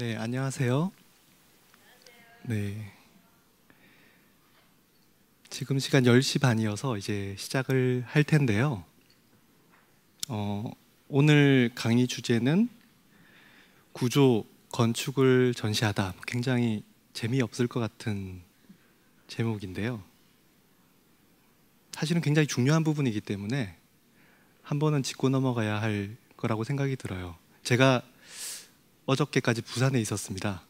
네, 안녕하세요. 네. 지금 시간 10시 반이어서 이제 시작을 할 텐데요. 어, 오늘 강의 주제는 구조 건축을 전시하다. 굉장히 재미없을 것 같은 제목인데요. 사실은 굉장히 중요한 부분이기 때문에 한 번은 짚고 넘어가야 할 거라고 생각이 들어요. 제가 어저께까지 부산에 있었습니다.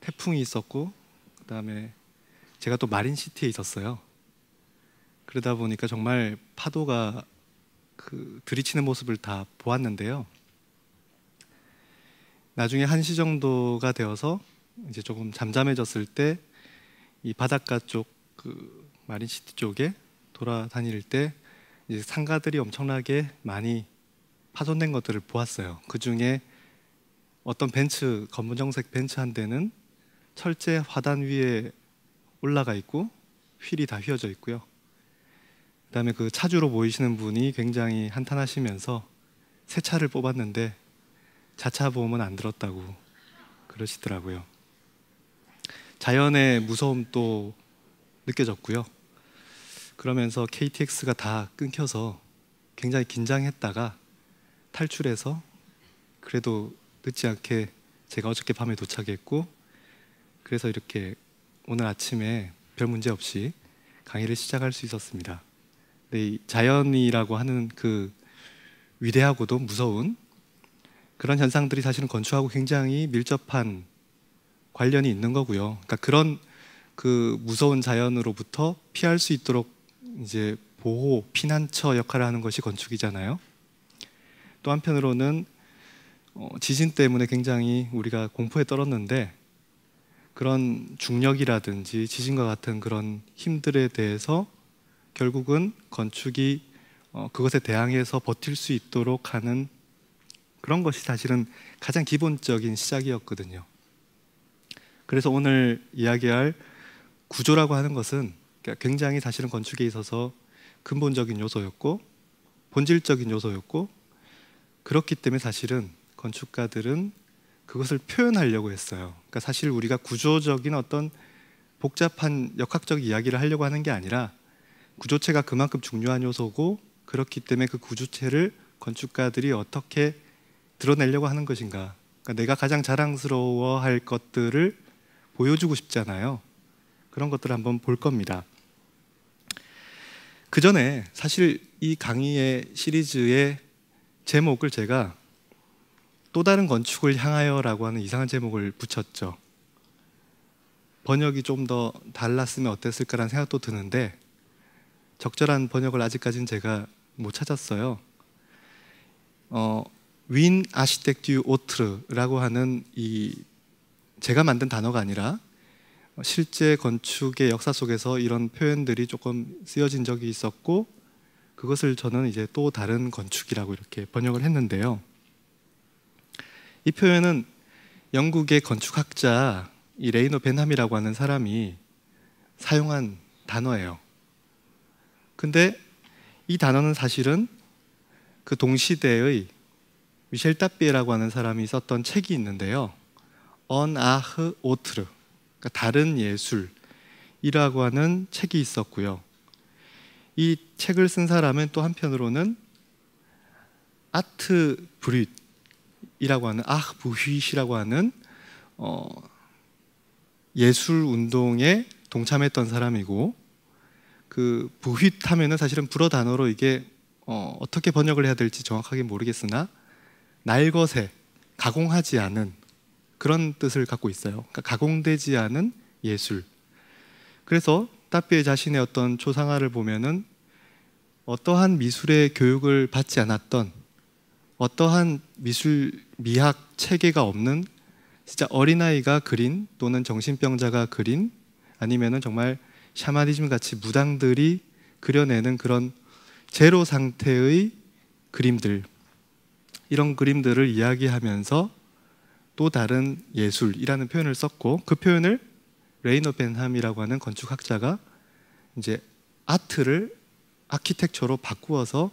태풍이 있었고 그다음에 제가 또 마린시티에 있었어요. 그러다 보니까 정말 파도가 그 들이치는 모습을 다 보았는데요. 나중에 한 시 정도가 되어서 이제 조금 잠잠해졌을 때 이 바닷가 쪽 그 마린시티 쪽에 돌아다닐 때 이제 상가들이 엄청나게 많이 파손된 것들을 보았어요. 그 중에 어떤 벤츠 검정색 은 벤츠 한 대는 철제 화단 위에 올라가 있고 휠이 다 휘어져 있고요. 그다음에 그 차주로 보이시는 분이 굉장히 한탄하시면서 새 차를 뽑았는데 자차 보험은 안 들었다고 그러시더라고요. 자연의 무서움도 느껴졌고요. 그러면서 KTX가 다 끊겨서 굉장히 긴장했다가 탈출해서 그래도 늦지 않게 제가 어저께 밤에 도착했고 그래서 이렇게 오늘 아침에 별 문제 없이 강의를 시작할 수 있었습니다. 네, 자연이라고 하는 그 위대하고도 무서운 그런 현상들이 사실은 건축하고 굉장히 밀접한 관련이 있는 거고요. 그러니까 그런 그 무서운 자연으로부터 피할 수 있도록 이제 보호, 피난처 역할을 하는 것이 건축이잖아요. 또 한편으로는 어, 지진 때문에 굉장히 우리가 공포에 떨었는데 그런 중력이라든지 지진과 같은 그런 힘들에 대해서 결국은 건축이 어, 그것에 대항해서 버틸 수 있도록 하는 그런 것이 사실은 가장 기본적인 시작이었거든요. 그래서 오늘 이야기할 구조라고 하는 것은 굉장히 사실은 건축에 있어서 근본적인 요소였고 본질적인 요소였고 그렇기 때문에 사실은 건축가들은 그것을 표현하려고 했어요. 그러니까 사실 우리가 구조적인 어떤 복잡한 역학적 이야기를 하려고 하는 게 아니라 구조체가 그만큼 중요한 요소고 그렇기 때문에 그 구조체를 건축가들이 어떻게 드러내려고 하는 것인가. 그러니까 내가 가장 자랑스러워할 것들을 보여주고 싶잖아요. 그런 것들을 한번 볼 겁니다. 그 전에 사실 이 강의의 시리즈의 제목을 제가 또 다른 건축을 향하여라고 하는 이상한 제목을 붙였죠. 번역이 좀 더 달랐으면 어땠을까라는 생각도 드는데 적절한 번역을 아직까지는 제가 못 찾았어요. 어, 윈 아시텍듀 오트르라고 하는 이 제가 만든 단어가 아니라 실제 건축의 역사 속에서 이런 표현들이 조금 쓰여진 적이 있었고 그것을 저는 이제 또 다른 건축이라고 이렇게 번역을 했는데요. 이 표현은 영국의 건축학자 이 레이노 벤함이라고 하는 사람이 사용한 단어예요. 근데 이 단어는 사실은 그 동시대의 미셸 따삐에라고 하는 사람이 썼던 책이 있는데요. On Art a 그러니까 다른 예술이라고 하는 책이 있었고요. 이 책을 쓴 사람은 또 한편으로는 아트 브릿, 이라고 하는 아부휘시라고 하는 어, 예술 운동에 동참했던 사람이고 그부휘타면은 사실은 불어 단어로 이게 어, 어떻게 번역을 해야 될지 정확하게 모르겠으나 날것에 가공하지 않은 그런 뜻을 갖고 있어요. 그러니까 가공되지 않은 예술. 그래서 따삐의 자신의 어떤 초상화를 보면은 어떠한 미술의 교육을 받지 않았던 어떠한 미술 미학 체계가 없는 진짜 어린아이가 그린 또는 정신병자가 그린 아니면은 정말 샤마니즘 같이 무당들이 그려내는 그런 제로 상태의 그림들 이런 그림들을 이야기하면서 또 다른 예술이라는 표현을 썼고 그 표현을 레이너 벤함이라고 하는 건축학자가 이제 아트를 아키텍처로 바꾸어서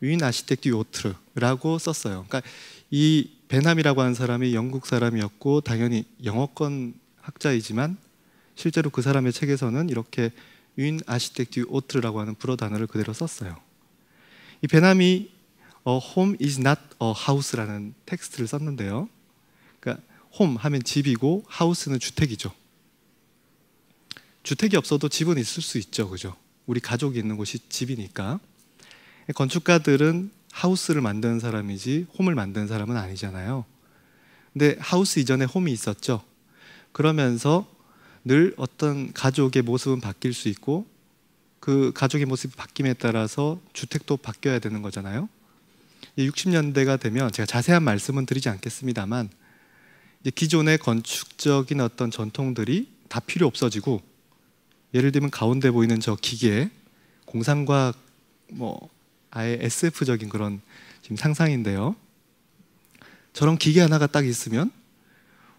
위나시텍트 요트르라고 썼어요. 그러니까 이 베남이라고 하는 사람이 영국 사람이었고 당연히 영어권 학자이지만 실제로 그 사람의 책에서는 이렇게 윈아시텍듀 오트라고 하는 불어 단어를 그대로 썼어요. 이 베남이 어, Home is not a house라는 텍스트를 썼는데요. 그러니까 home 하면 집이고 house는 주택이죠. 주택이 없어도 집은 있을 수 있죠, 그죠? 우리 가족이 있는 곳이 집이니까. 건축가들은 하우스를 만든 사람이지 홈을 만든 사람은 아니잖아요. 근데 하우스 이전에 홈이 있었죠. 그러면서 늘 어떤 가족의 모습은 바뀔 수 있고 그 가족의 모습이 바뀜에 따라서 주택도 바뀌어야 되는 거잖아요. 60년대가 되면 제가 자세한 말씀은 드리지 않겠습니다만 기존의 건축적인 어떤 전통들이 다 필요 없어지고 예를 들면 가운데 보이는 저 기계 공상과뭐 아예 SF적인 그런 지금 상상인데요. 저런 기계 하나가 딱 있으면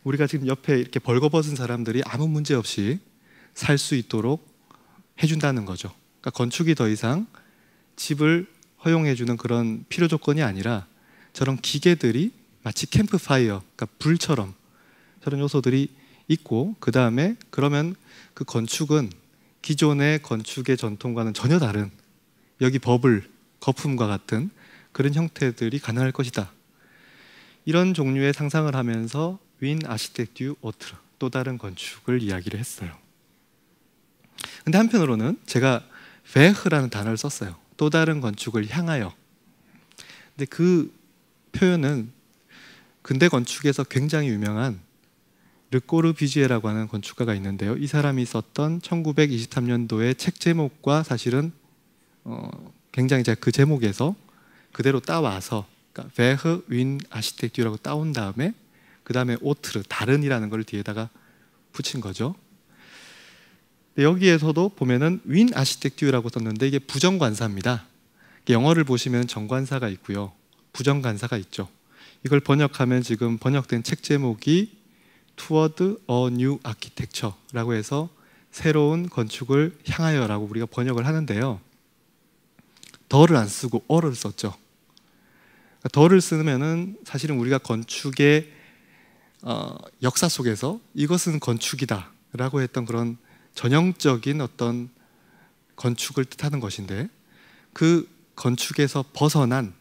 우리가 지금 옆에 이렇게 벌거벗은 사람들이 아무 문제 없이 살 수 있도록 해준다는 거죠. 그러니까 건축이 더 이상 집을 허용해주는 그런 필요 조건이 아니라 저런 기계들이 마치 캠프파이어, 그러니까 불처럼 저런 요소들이 있고 그 다음에 그러면 그 건축은 기존의 건축의 전통과는 전혀 다른 여기 버블 거품과 같은 그런 형태들이 가능할 것이다. 이런 종류의 상상을 하면서 윈 아시텍듀 오트르 또 다른 건축을 이야기를 했어요. 근데 한편으로는 제가 베흐라는 단어를 썼어요. 또 다른 건축을 향하여. 근데 그 표현은 근대 건축에서 굉장히 유명한 르꼬르 비지에라고 하는 건축가가 있는데요. 이 사람이 썼던 1923년도의 책 제목과 사실은 어, 굉장히 제가 그 제목에서 그대로 따와서 그러니까 베흐 윈 아시텍듀라고 따온 다음에 그 다음에 오트르 다른이라는 걸 뒤에다가 붙인 거죠. 여기에서도 보면은 윈 아시텍듀라고 썼는데 이게 부정관사입니다. 영어를 보시면 정관사가 있고요, 부정관사가 있죠. 이걸 번역하면 지금 번역된 책 제목이 Toward a New Architecture라고 해서 새로운 건축을 향하여라고 우리가 번역을 하는데요. 덜을 안 쓰고 어를 썼죠. 그러 그러니까 덜을 쓰면은 사실은 우리가 건축의 어, 역사 속에서 이것은 건축이다라고 했던 그런 전형적인 어떤 건축을 뜻하는 것인데 그 건축에서 벗어난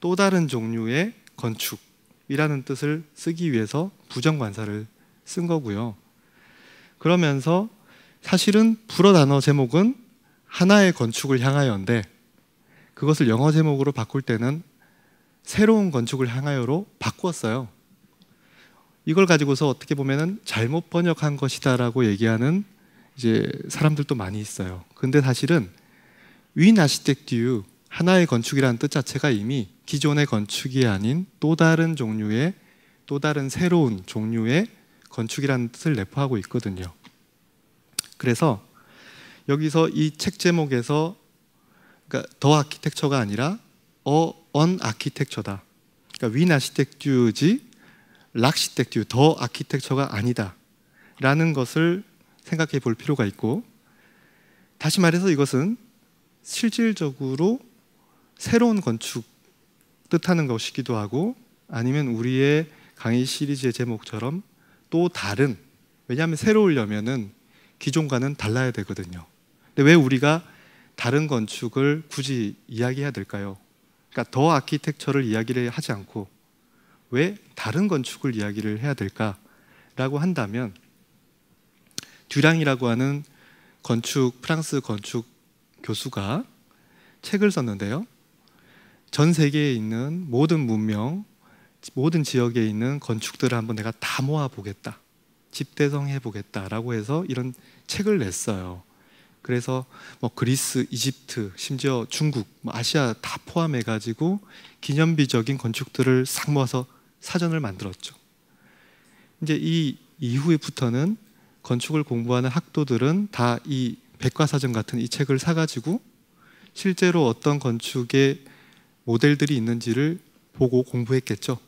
또 다른 종류의 건축이라는 뜻을 쓰기 위해서 부정관사를 쓴 거고요. 그러면서 사실은 불어 단어 제목은 하나의 건축을 향하여인데 그것을 영어 제목으로 바꿀 때는 새로운 건축을 향하여로 바꾸었어요. 이걸 가지고서 어떻게 보면은 잘못 번역한 것이다라고 얘기하는 이제 사람들도 많이 있어요. 근데 사실은 윈 아시텍듀 하나의 건축이라는 뜻 자체가 이미 기존의 건축이 아닌 또 다른 종류의 또 다른 새로운 종류의 건축이라는 뜻을 내포하고 있거든요. 그래서 여기서 이 책 제목에서 그러니까 더 아키텍처가 아니라 어언 아키텍처다. 그러니까 윈 아키텍튜지 락시텍튜 더 아키텍처가 아니다라는 것을 생각해 볼 필요가 있고 다시 말해서 이것은 실질적으로 새로운 건축 뜻하는 것이기도 하고 아니면 우리의 강의 시리즈의 제목처럼 또 다른 왜냐하면 새로우려면은 기존과는 달라야 되거든요. 근데 왜 우리가 다른 건축을 굳이 이야기해야 될까요? 그러니까 더 아키텍처를 이야기를 하지 않고 왜 다른 건축을 이야기를 해야 될까라고 한다면 듀랑이라고 하는 건축 프랑스 건축 교수가 책을 썼는데요. 전 세계에 있는 모든 문명, 모든 지역에 있는 건축들을 한번 내가 다 모아 보겠다. 집대성해 보겠다라고 해서 이런 책을 냈어요. 그래서 뭐 그리스, 이집트, 심지어 중국, 뭐 아시아 다 포함해 가지고 기념비적인 건축들을 싹 모아서 사전을 만들었죠. 이제 이 이후에부터는 건축을 공부하는 학도들은 다 이 백과사전 같은 이 책을 사가지고 실제로 어떤 건축의 모델들이 있는지를 보고 공부했겠죠.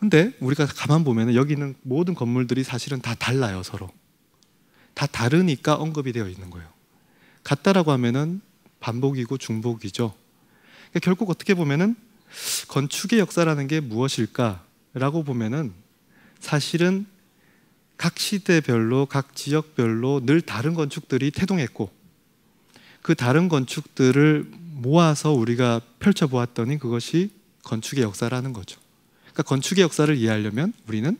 근데 우리가 가만 보면 여기 있는 모든 건물들이 사실은 다 달라요, 서로. 다 다르니까 언급이 되어 있는 거예요. 같다라고 하면은 반복이고 중복이죠. 그러니까 결국 어떻게 보면은 건축의 역사라는 게 무엇일까라고 보면은 사실은 각 시대별로 각 지역별로 늘 다른 건축들이 태동했고 그 다른 건축들을 모아서 우리가 펼쳐 보았더니 그것이 건축의 역사라는 거죠. 그러니까 건축의 역사를 이해하려면 우리는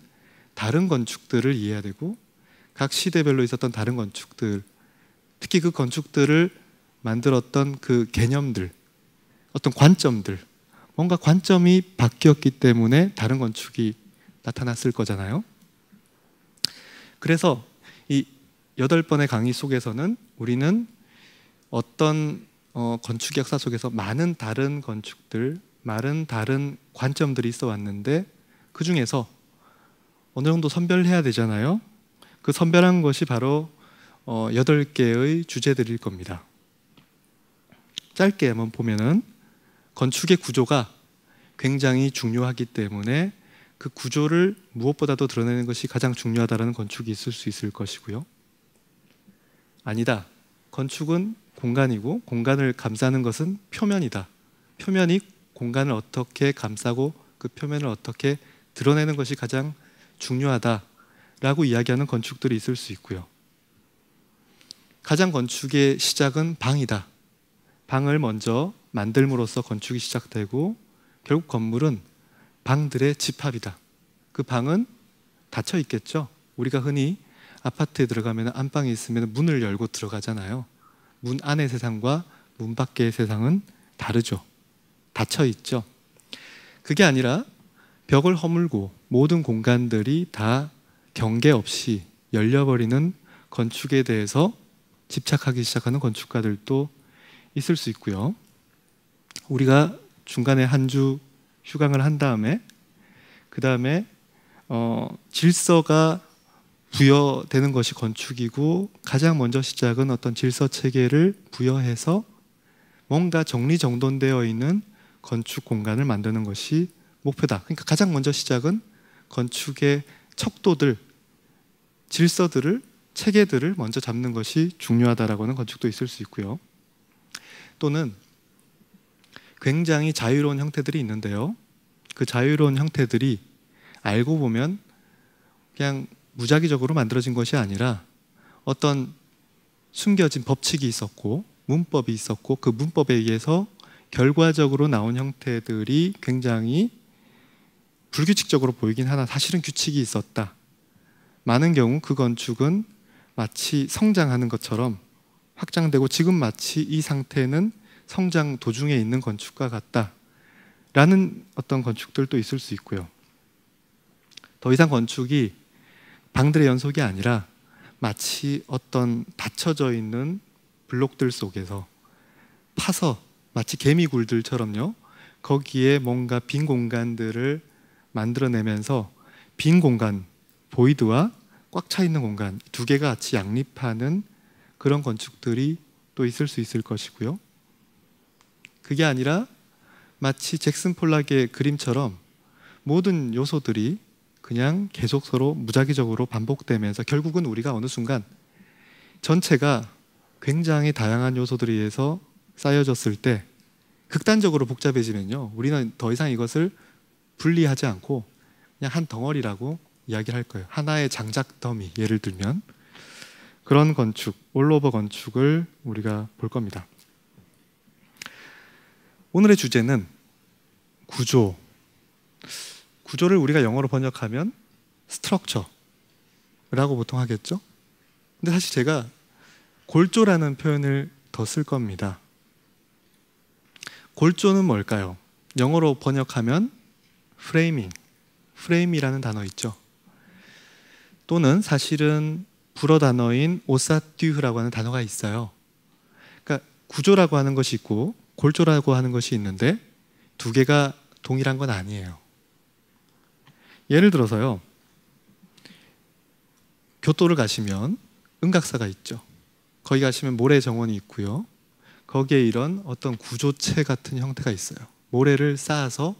다른 건축들을 이해해야 되고 각 시대별로 있었던 다른 건축들, 특히 그 건축들을 만들었던 그 개념들, 어떤 관점들, 뭔가 관점이 바뀌었기 때문에 다른 건축이 나타났을 거잖아요. 그래서 이 여덟 번의 강의 속에서는 우리는 어떤 어, 건축 역사 속에서 많은 다른 건축들, 많은 다른 관점들이 있어 왔는데 그 중에서 어느 정도 선별해야 되잖아요. 그 선별한 것이 바로 어, 여덟 개의 주제들일 겁니다. 짧게 한번 보면은 건축의 구조가 굉장히 중요하기 때문에 그 구조를 무엇보다도 드러내는 것이 가장 중요하다라는 건축이 있을 수 있을 것이고요. 아니다. 건축은 공간이고 공간을 감싸는 것은 표면이다. 표면이 공간을 어떻게 감싸고 그 표면을 어떻게 드러내는 것이 가장 중요하다. 라고 이야기하는 건축들이 있을 수 있고요. 가장 건축의 시작은 방이다. 방을 먼저 만들므로써 건축이 시작되고 결국 건물은 방들의 집합이다. 그 방은 닫혀 있겠죠. 우리가 흔히 아파트에 들어가면 안방에 있으면 문을 열고 들어가잖아요. 문 안의 세상과 문 밖의 세상은 다르죠. 닫혀 있죠. 그게 아니라 벽을 허물고 모든 공간들이 다 경계 없이 열려버리는 건축에 대해서 집착하기 시작하는 건축가들도 있을 수 있고요. 우리가 중간에 한 주 휴강을 한 다음에 그 다음에 어, 질서가 부여되는 것이 건축이고 가장 먼저 시작은 어떤 질서 체계를 부여해서 뭔가 정리정돈되어 있는 건축 공간을 만드는 것이 목표다. 그러니까 가장 먼저 시작은 건축의 척도들, 질서들을 체계들을 먼저 잡는 것이 중요하다라고는 건축도 있을 수 있고요. 또는 굉장히 자유로운 형태들이 있는데요. 그 자유로운 형태들이 알고 보면 그냥 무작위적으로 만들어진 것이 아니라 어떤 숨겨진 법칙이 있었고 문법이 있었고 그 문법에 의해서 결과적으로 나온 형태들이 굉장히 불규칙적으로 보이긴 하나 사실은 규칙이 있었다. 많은 경우 그 건축은 마치 성장하는 것처럼 확장되고 지금 마치 이 상태는 성장 도중에 있는 건축과 같다라는 어떤 건축들도 있을 수 있고요. 더 이상 건축이 방들의 연속이 아니라 마치 어떤 닫혀져 있는 블록들 속에서 파서 마치 개미굴들처럼요. 거기에 뭔가 빈 공간들을 만들어내면서 빈 공간 보이드와 꽉 차 있는 공간 두 개가 같이 양립하는 그런 건축들이 또 있을 수 있을 것이고요. 그게 아니라 마치 잭슨 폴락의 그림처럼 모든 요소들이 그냥 계속 서로 무작위적으로 반복되면서 결국은 우리가 어느 순간 전체가 굉장히 다양한 요소들에 의해서 쌓여졌을 때 극단적으로 복잡해지면요. 우리는 더 이상 이것을 분리하지 않고 그냥 한 덩어리라고 이야기를 할 거예요. 하나의 장작 더미 예를 들면 그런 건축, 올로버 건축을 우리가 볼 겁니다. 오늘의 주제는 구조. 구조를 우리가 영어로 번역하면 스트럭처라고 보통 하겠죠? 근데 사실 제가 골조라는 표현을 더 쓸 겁니다. 골조는 뭘까요? 영어로 번역하면 프레이밍. 프레임이라는 단어 있죠. 또는 사실은 불어 단어인 오사듀라고 흐 하는 단어가 있어요. 그러니까 구조라고 하는 것이 있고 골조라고 하는 것이 있는데 두 개가 동일한 건 아니에요. 예를 들어서요. 교토를 가시면 은각사가 있죠. 거기 가시면 모래 정원이 있고요. 거기에 이런 어떤 구조체 같은 형태가 있어요. 모래를 쌓아서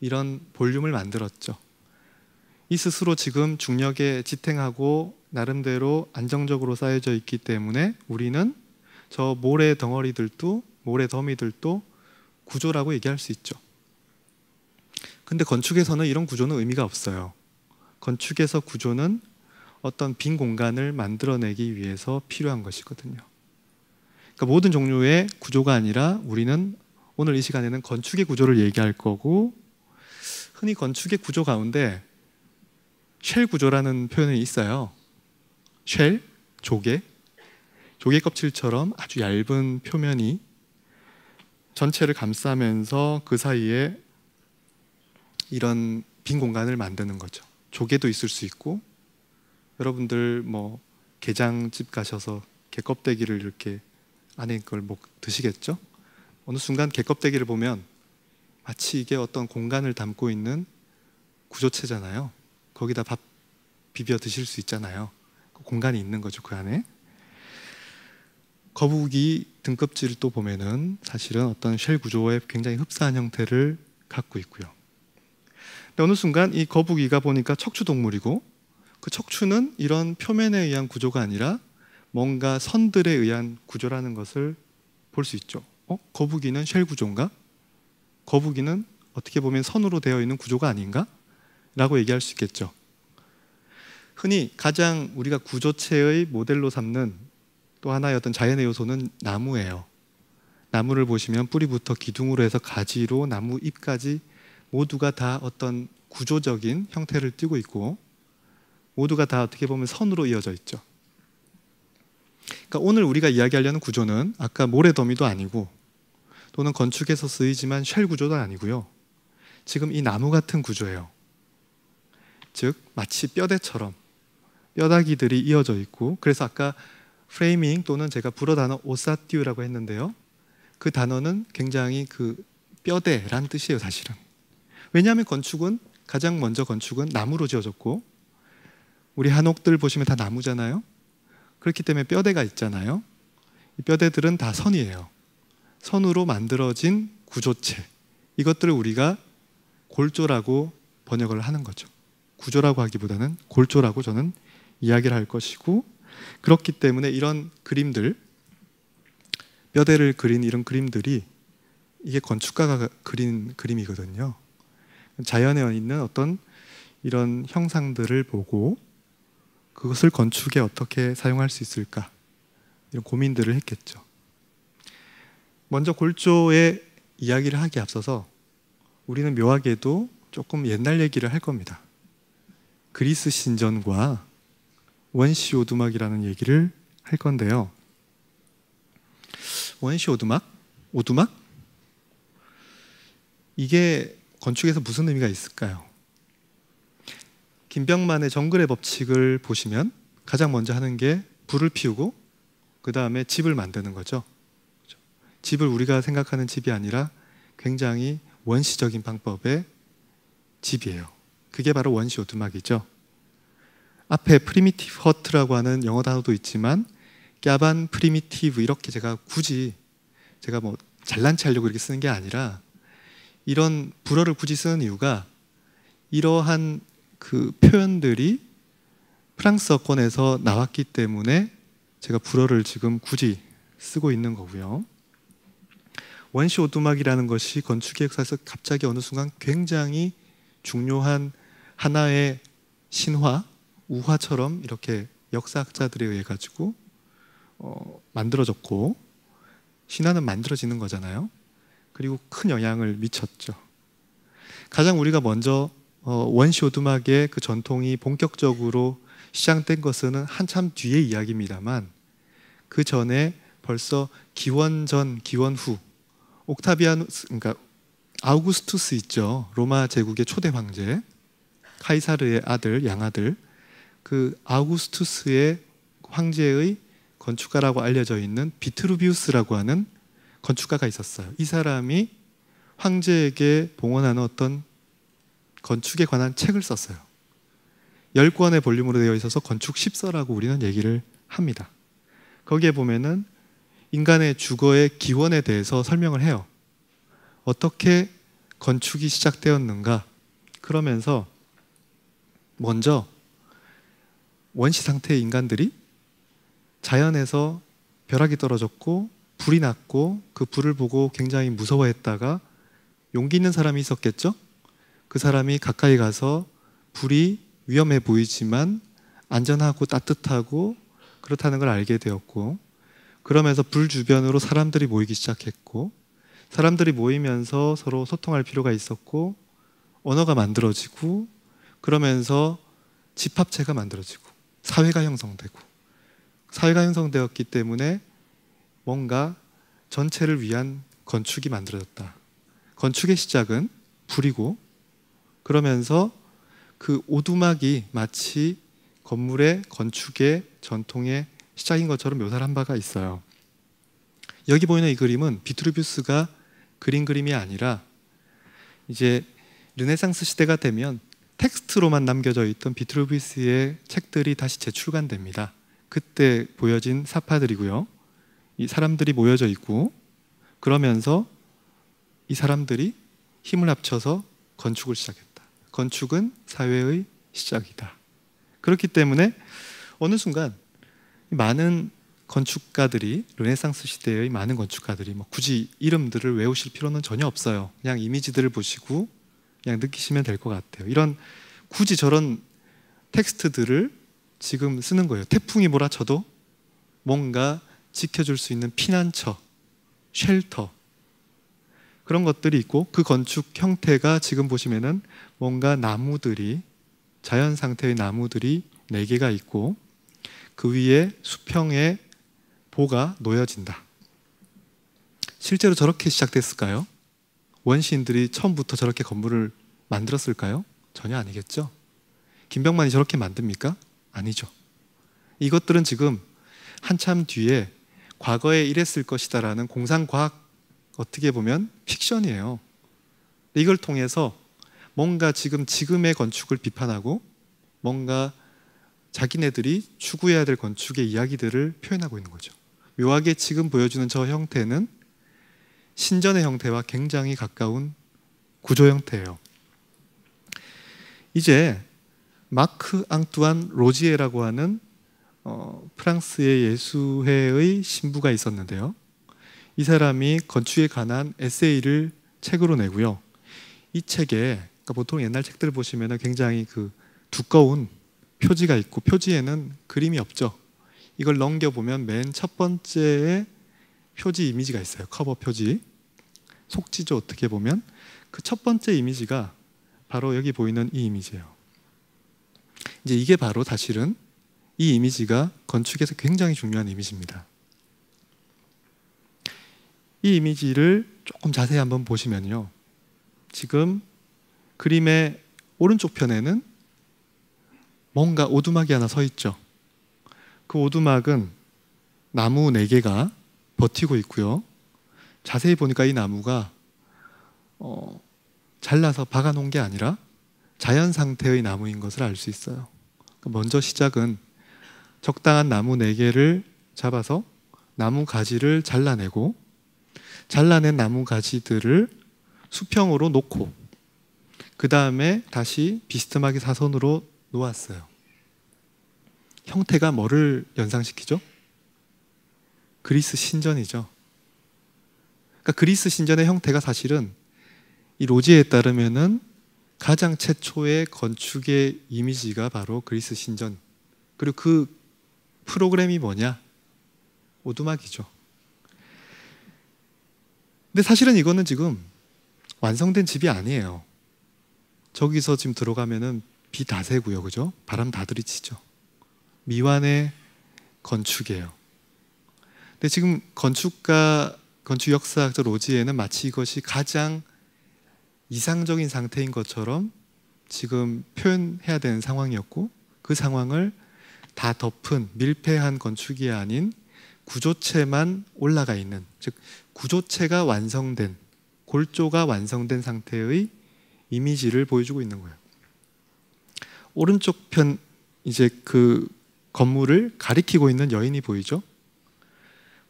이런 볼륨을 만들었죠. 이 스스로 지금 중력에 지탱하고 나름대로 안정적으로 쌓여져 있기 때문에 우리는 저 모래 덩어리들도 모래 더미들도 구조라고 얘기할 수 있죠. 근데 건축에서는 이런 구조는 의미가 없어요. 건축에서 구조는 어떤 빈 공간을 만들어내기 위해서 필요한 것이거든요. 그러니까 모든 종류의 구조가 아니라 우리는 오늘 이 시간에는 건축의 구조를 얘기할 거고 흔히 건축의 구조 가운데 쉘 구조라는 표현이 있어요. 쉘, 조개, 조개 껍질처럼 아주 얇은 표면이 전체를 감싸면서 그 사이에 이런 빈 공간을 만드는 거죠. 조개도 있을 수 있고 여러분들 뭐 게장집 가셔서 개 껍데기를 이렇게 안에 걸뭐 드시겠죠? 어느 순간 개 껍데기를 보면 마치 이게 어떤 공간을 담고 있는 구조체잖아요. 거기다 밥 비벼 드실 수 있잖아요. 그 공간이 있는 거죠 그 안에. 거북이 등껍질을 또 보면은 사실은 어떤 쉘 구조에 굉장히 흡사한 형태를 갖고 있고요. 근데 어느 순간 이 거북이가 보니까 척추 동물이고 그 척추는 이런 표면에 의한 구조가 아니라 뭔가 선들에 의한 구조라는 것을 볼 수 있죠. 어? 거북이는 쉘 구조인가? 거북이는 어떻게 보면 선으로 되어 있는 구조가 아닌가? 라고 얘기할 수 있겠죠. 흔히 가장 우리가 구조체의 모델로 삼는 또 하나의 어떤 자연의 요소는 나무예요. 나무를 보시면 뿌리부터 기둥으로 해서 가지로 나무 잎까지 모두가 다 어떤 구조적인 형태를 띠고 있고 모두가 다 어떻게 보면 선으로 이어져 있죠. 그러니까 오늘 우리가 이야기하려는 구조는 아까 모래더미도 아니고 또는 건축에서 쓰이지만 쉘 구조도 아니고요. 지금 이 나무 같은 구조예요. 즉 마치 뼈대처럼 뼈다귀들이 이어져 있고 그래서 아까 프레이밍 또는 제가 불어 단어 오사티우라고 했는데요. 그 단어는 굉장히 그 뼈대란 뜻이에요, 사실은. 왜냐하면 건축은 가장 먼저 건축은 나무로 지어졌고 우리 한옥들 보시면 다 나무잖아요. 그렇기 때문에 뼈대가 있잖아요. 이 뼈대들은 다 선이에요. 선으로 만들어진 구조체. 이것들을 우리가 골조라고 번역을 하는 거죠. 구조라고 하기보다는 골조라고 저는 이야기를 할 것이고 그렇기 때문에 이런 그림들 뼈대를 그린 이런 그림들이 이게 건축가가 그린 그림이거든요. 자연에 있는 어떤 이런 형상들을 보고 그것을 건축에 어떻게 사용할 수 있을까 이런 고민들을 했겠죠. 먼저 골조의 이야기를 하기 앞서서 우리는 묘하게도 조금 옛날 얘기를 할 겁니다. 그리스 신전과 원시 오두막이라는 얘기를 할 건데요. 원시 오두막? 오두막? 이게 건축에서 무슨 의미가 있을까요? 김병만의 정글의 법칙을 보시면 가장 먼저 하는 게 불을 피우고 그 다음에 집을 만드는 거죠. 그렇죠? 집을 우리가 생각하는 집이 아니라 굉장히 원시적인 방법의 집이에요. 그게 바로 원시 오두막이죠. 앞에 프리미티브 허트라고 하는 영어 단어도 있지만 야반 프리미티브 이렇게 제가 굳이 제가 뭐 잘난 체 하려고 이렇게 쓰는 게 아니라 이런 불어를 굳이 쓰는 이유가 이러한 그 표현들이 프랑스어권에서 나왔기 때문에 제가 불어를 지금 굳이 쓰고 있는 거고요. 원시 오두막이라는 것이 건축 기사에서 갑자기 어느 순간 굉장히 중요한 하나의 신화, 우화처럼 이렇게 역사학자들에 의해 가지고 어, 만들어졌고 신화는 만들어지는 거잖아요. 그리고 큰 영향을 미쳤죠. 가장 우리가 먼저 어, 원시 오두막의 그 전통이 본격적으로 시작된 것은 한참 뒤의 이야기입니다만 그 전에 벌써 기원전, 기원후 옥타비아누스 그러니까 아우구스투스 있죠. 로마 제국의 초대 황제. 카이사르의 아들 양아들 그 아우구스투스의 황제의 건축가라고 알려져 있는 비트루비우스라고 하는 건축가가 있었어요. 이 사람이 황제에게 봉헌하는 어떤 건축에 관한 책을 썼어요. 10권의 볼륨으로 되어 있어서 건축 10서라고 우리는 얘기를 합니다. 거기에 보면은 인간의 주거의 기원에 대해서 설명을 해요. 어떻게 건축이 시작되었는가? 그러면서 먼저 원시 상태의 인간들이 자연에서 벼락이 떨어졌고 불이 났고 그 불을 보고 굉장히 무서워했다가 용기 있는 사람이 있었겠죠? 그 사람이 가까이 가서 불이 위험해 보이지만 안전하고 따뜻하고 그렇다는 걸 알게 되었고 그러면서 불 주변으로 사람들이 모이기 시작했고 사람들이 모이면서 서로 소통할 필요가 있었고 언어가 만들어지고 그러면서 집합체가 만들어지고 사회가 형성되고 사회가 형성되었기 때문에 뭔가 전체를 위한 건축이 만들어졌다. 건축의 시작은 불이고 그러면서 그 오두막이 마치 건물의 건축의 전통의 시작인 것처럼 묘사를 한 바가 있어요. 여기 보이는 이 그림은 비트루비우스가 그린 그림이 아니라 이제 르네상스 시대가 되면 텍스트로만 남겨져 있던 비트로비스의 책들이 다시 재출간됩니다. 그때 보여진 사파들이고요. 이 사람들이 모여져 있고 그러면서 이 사람들이 힘을 합쳐서 건축을 시작했다. 건축은 사회의 시작이다. 그렇기 때문에 어느 순간 많은 건축가들이 르네상스 시대의 많은 건축가들이 뭐 굳이 이름들을 외우실 필요는 전혀 없어요. 그냥 이미지들을 보시고 그냥 느끼시면 될 것 같아요. 이런 굳이 저런 텍스트들을 지금 쓰는 거예요. 태풍이 몰아쳐도 뭔가 지켜줄 수 있는 피난처, 쉘터 그런 것들이 있고 그 건축 형태가 지금 보시면은 뭔가 나무들이 자연 상태의 나무들이 네 개가 있고 그 위에 수평의 보가 놓여진다. 실제로 저렇게 시작됐을까요? 원시인들이 처음부터 저렇게 건물을 만들었을까요? 전혀 아니겠죠. 김병만이 저렇게 만듭니까? 아니죠. 이것들은 지금 한참 뒤에 과거에 이랬을 것이다라는 공상과학 어떻게 보면 픽션이에요. 이걸 통해서 뭔가 지금 지금의 건축을 비판하고 뭔가 자기네들이 추구해야 될 건축의 이야기들을 표현하고 있는 거죠. 묘하게 지금 보여주는 저 형태는 신전의 형태와 굉장히 가까운 구조 형태예요. 이제 마크 앙뚜안 로지에라고 하는 어, 프랑스의 예수회의 신부가 있었는데요. 이 사람이 건축에 관한 에세이를 책으로 내고요. 이 책에 그러니까 보통 옛날 책들 보시면 굉장히 그 두꺼운 표지가 있고 표지에는 그림이 없죠. 이걸 넘겨보면 맨 첫 번째에 표지 이미지가 있어요. 커버 표지. 속지죠. 어떻게 보면 그 첫 번째 이미지가 바로 여기 보이는 이 이미지예요. 이제 이게 바로 사실은 이 이미지가 건축에서 굉장히 중요한 이미지입니다. 이 이미지를 조금 자세히 한번 보시면요. 지금 그림의 오른쪽 편에는 뭔가 오두막이 하나 서 있죠. 그 오두막은 나무 4개가 버티고 있고요. 자세히 보니까 이 나무가 어, 잘라서 박아놓은 게 아니라 자연 상태의 나무인 것을 알 수 있어요. 그러니까 먼저 시작은 적당한 나무 4개를 잡아서 나무 가지를 잘라내고 잘라낸 나무 가지들을 수평으로 놓고 그 다음에 다시 비스듬하게 사선으로 놓았어요. 형태가 뭐를 연상시키죠? 그리스 신전이죠. 그러니까 그리스 신전의 형태가 사실은 이 로지에 따르면은 가장 최초의 건축의 이미지가 바로 그리스 신전. 그리고 그 프로그램이 뭐냐? 오두막이죠. 근데 사실은 이거는 지금 완성된 집이 아니에요. 저기서 지금 들어가면은 비다 새고요. 그죠? 바람 다 들이치죠. 미완의 건축이에요. 근데 지금 건축가 건축 역사학자 로지에는 마치 이것이 가장 이상적인 상태인 것처럼 지금 표현해야 되는 상황이었고 그 상황을 다 덮은 밀폐한 건축이 아닌 구조체만 올라가 있는 즉 구조체가 완성된 골조가 완성된 상태의 이미지를 보여주고 있는 거예요. 오른쪽 편 이제 그 건물을 가리키고 있는 여인이 보이죠.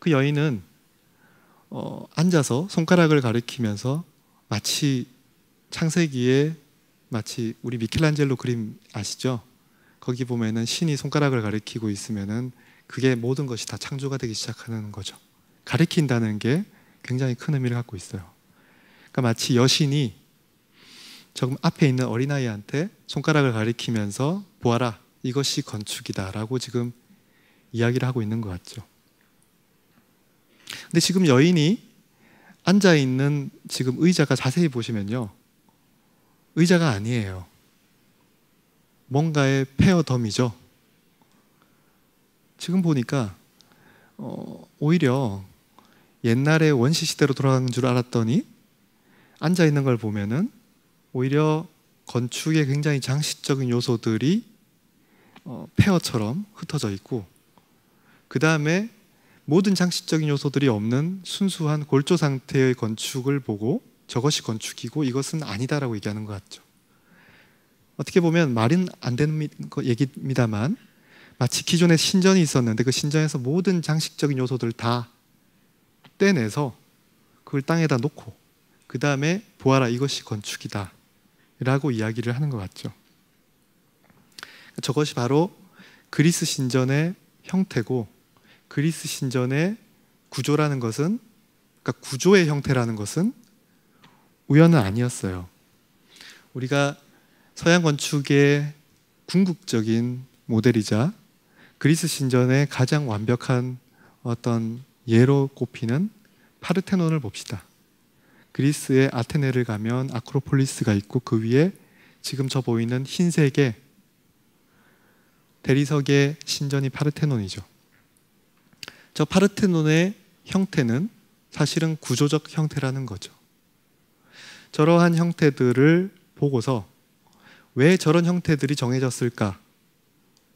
그 여인은 어, 앉아서 손가락을 가리키면서 마치 창세기에 마치 우리 미켈란젤로 그림 아시죠? 거기 보면은 신이 손가락을 가리키고 있으면은 그게 모든 것이 다 창조가 되기 시작하는 거죠. 가리킨다는 게 굉장히 큰 의미를 갖고 있어요. 그러니까 마치 여신이 조금 앞에 있는 어린아이한테 손가락을 가리키면서 보아라 이것이 건축이다라고 지금 이야기를 하고 있는 것 같죠. 근데 지금 여인이 앉아 있는 지금 의자가 자세히 보시면요. 의자가 아니에요. 뭔가의 페어덤이죠. 지금 보니까 어, 오히려 옛날에 원시 시대로 돌아간 줄 알았더니 앉아 있는 걸 보면은 오히려 건축의 굉장히 장식적인 요소들이 어, 페어처럼 흩어져 있고 그 다음에 모든 장식적인 요소들이 없는 순수한 골조 상태의 건축을 보고 저것이 건축이고 이것은 아니다라고 얘기하는 것 같죠. 어떻게 보면 말은 안 되는 얘기입니다만 마치 기존에 신전이 있었는데 그 신전에서 모든 장식적인 요소들을 다 떼내서 그걸 땅에다 놓고 그 다음에 보아라 이것이 건축이다 라고 이야기를 하는 것 같죠. 저것이 바로 그리스 신전의 형태고 그리스 신전의 구조라는 것은 그러니까 구조의 형태라는 것은 우연은 아니었어요. 우리가 서양 건축의 궁극적인 모델이자 그리스 신전의 가장 완벽한 어떤 예로 꼽히는 파르테논을 봅시다. 그리스의 아테네를 가면 아크로폴리스가 있고 그 위에 지금 저 보이는 흰색의 대리석의 신전이 파르테논이죠. 저 파르테논의 형태는 사실은 구조적 형태라는 거죠. 저러한 형태들을 보고서 왜 저런 형태들이 정해졌을까?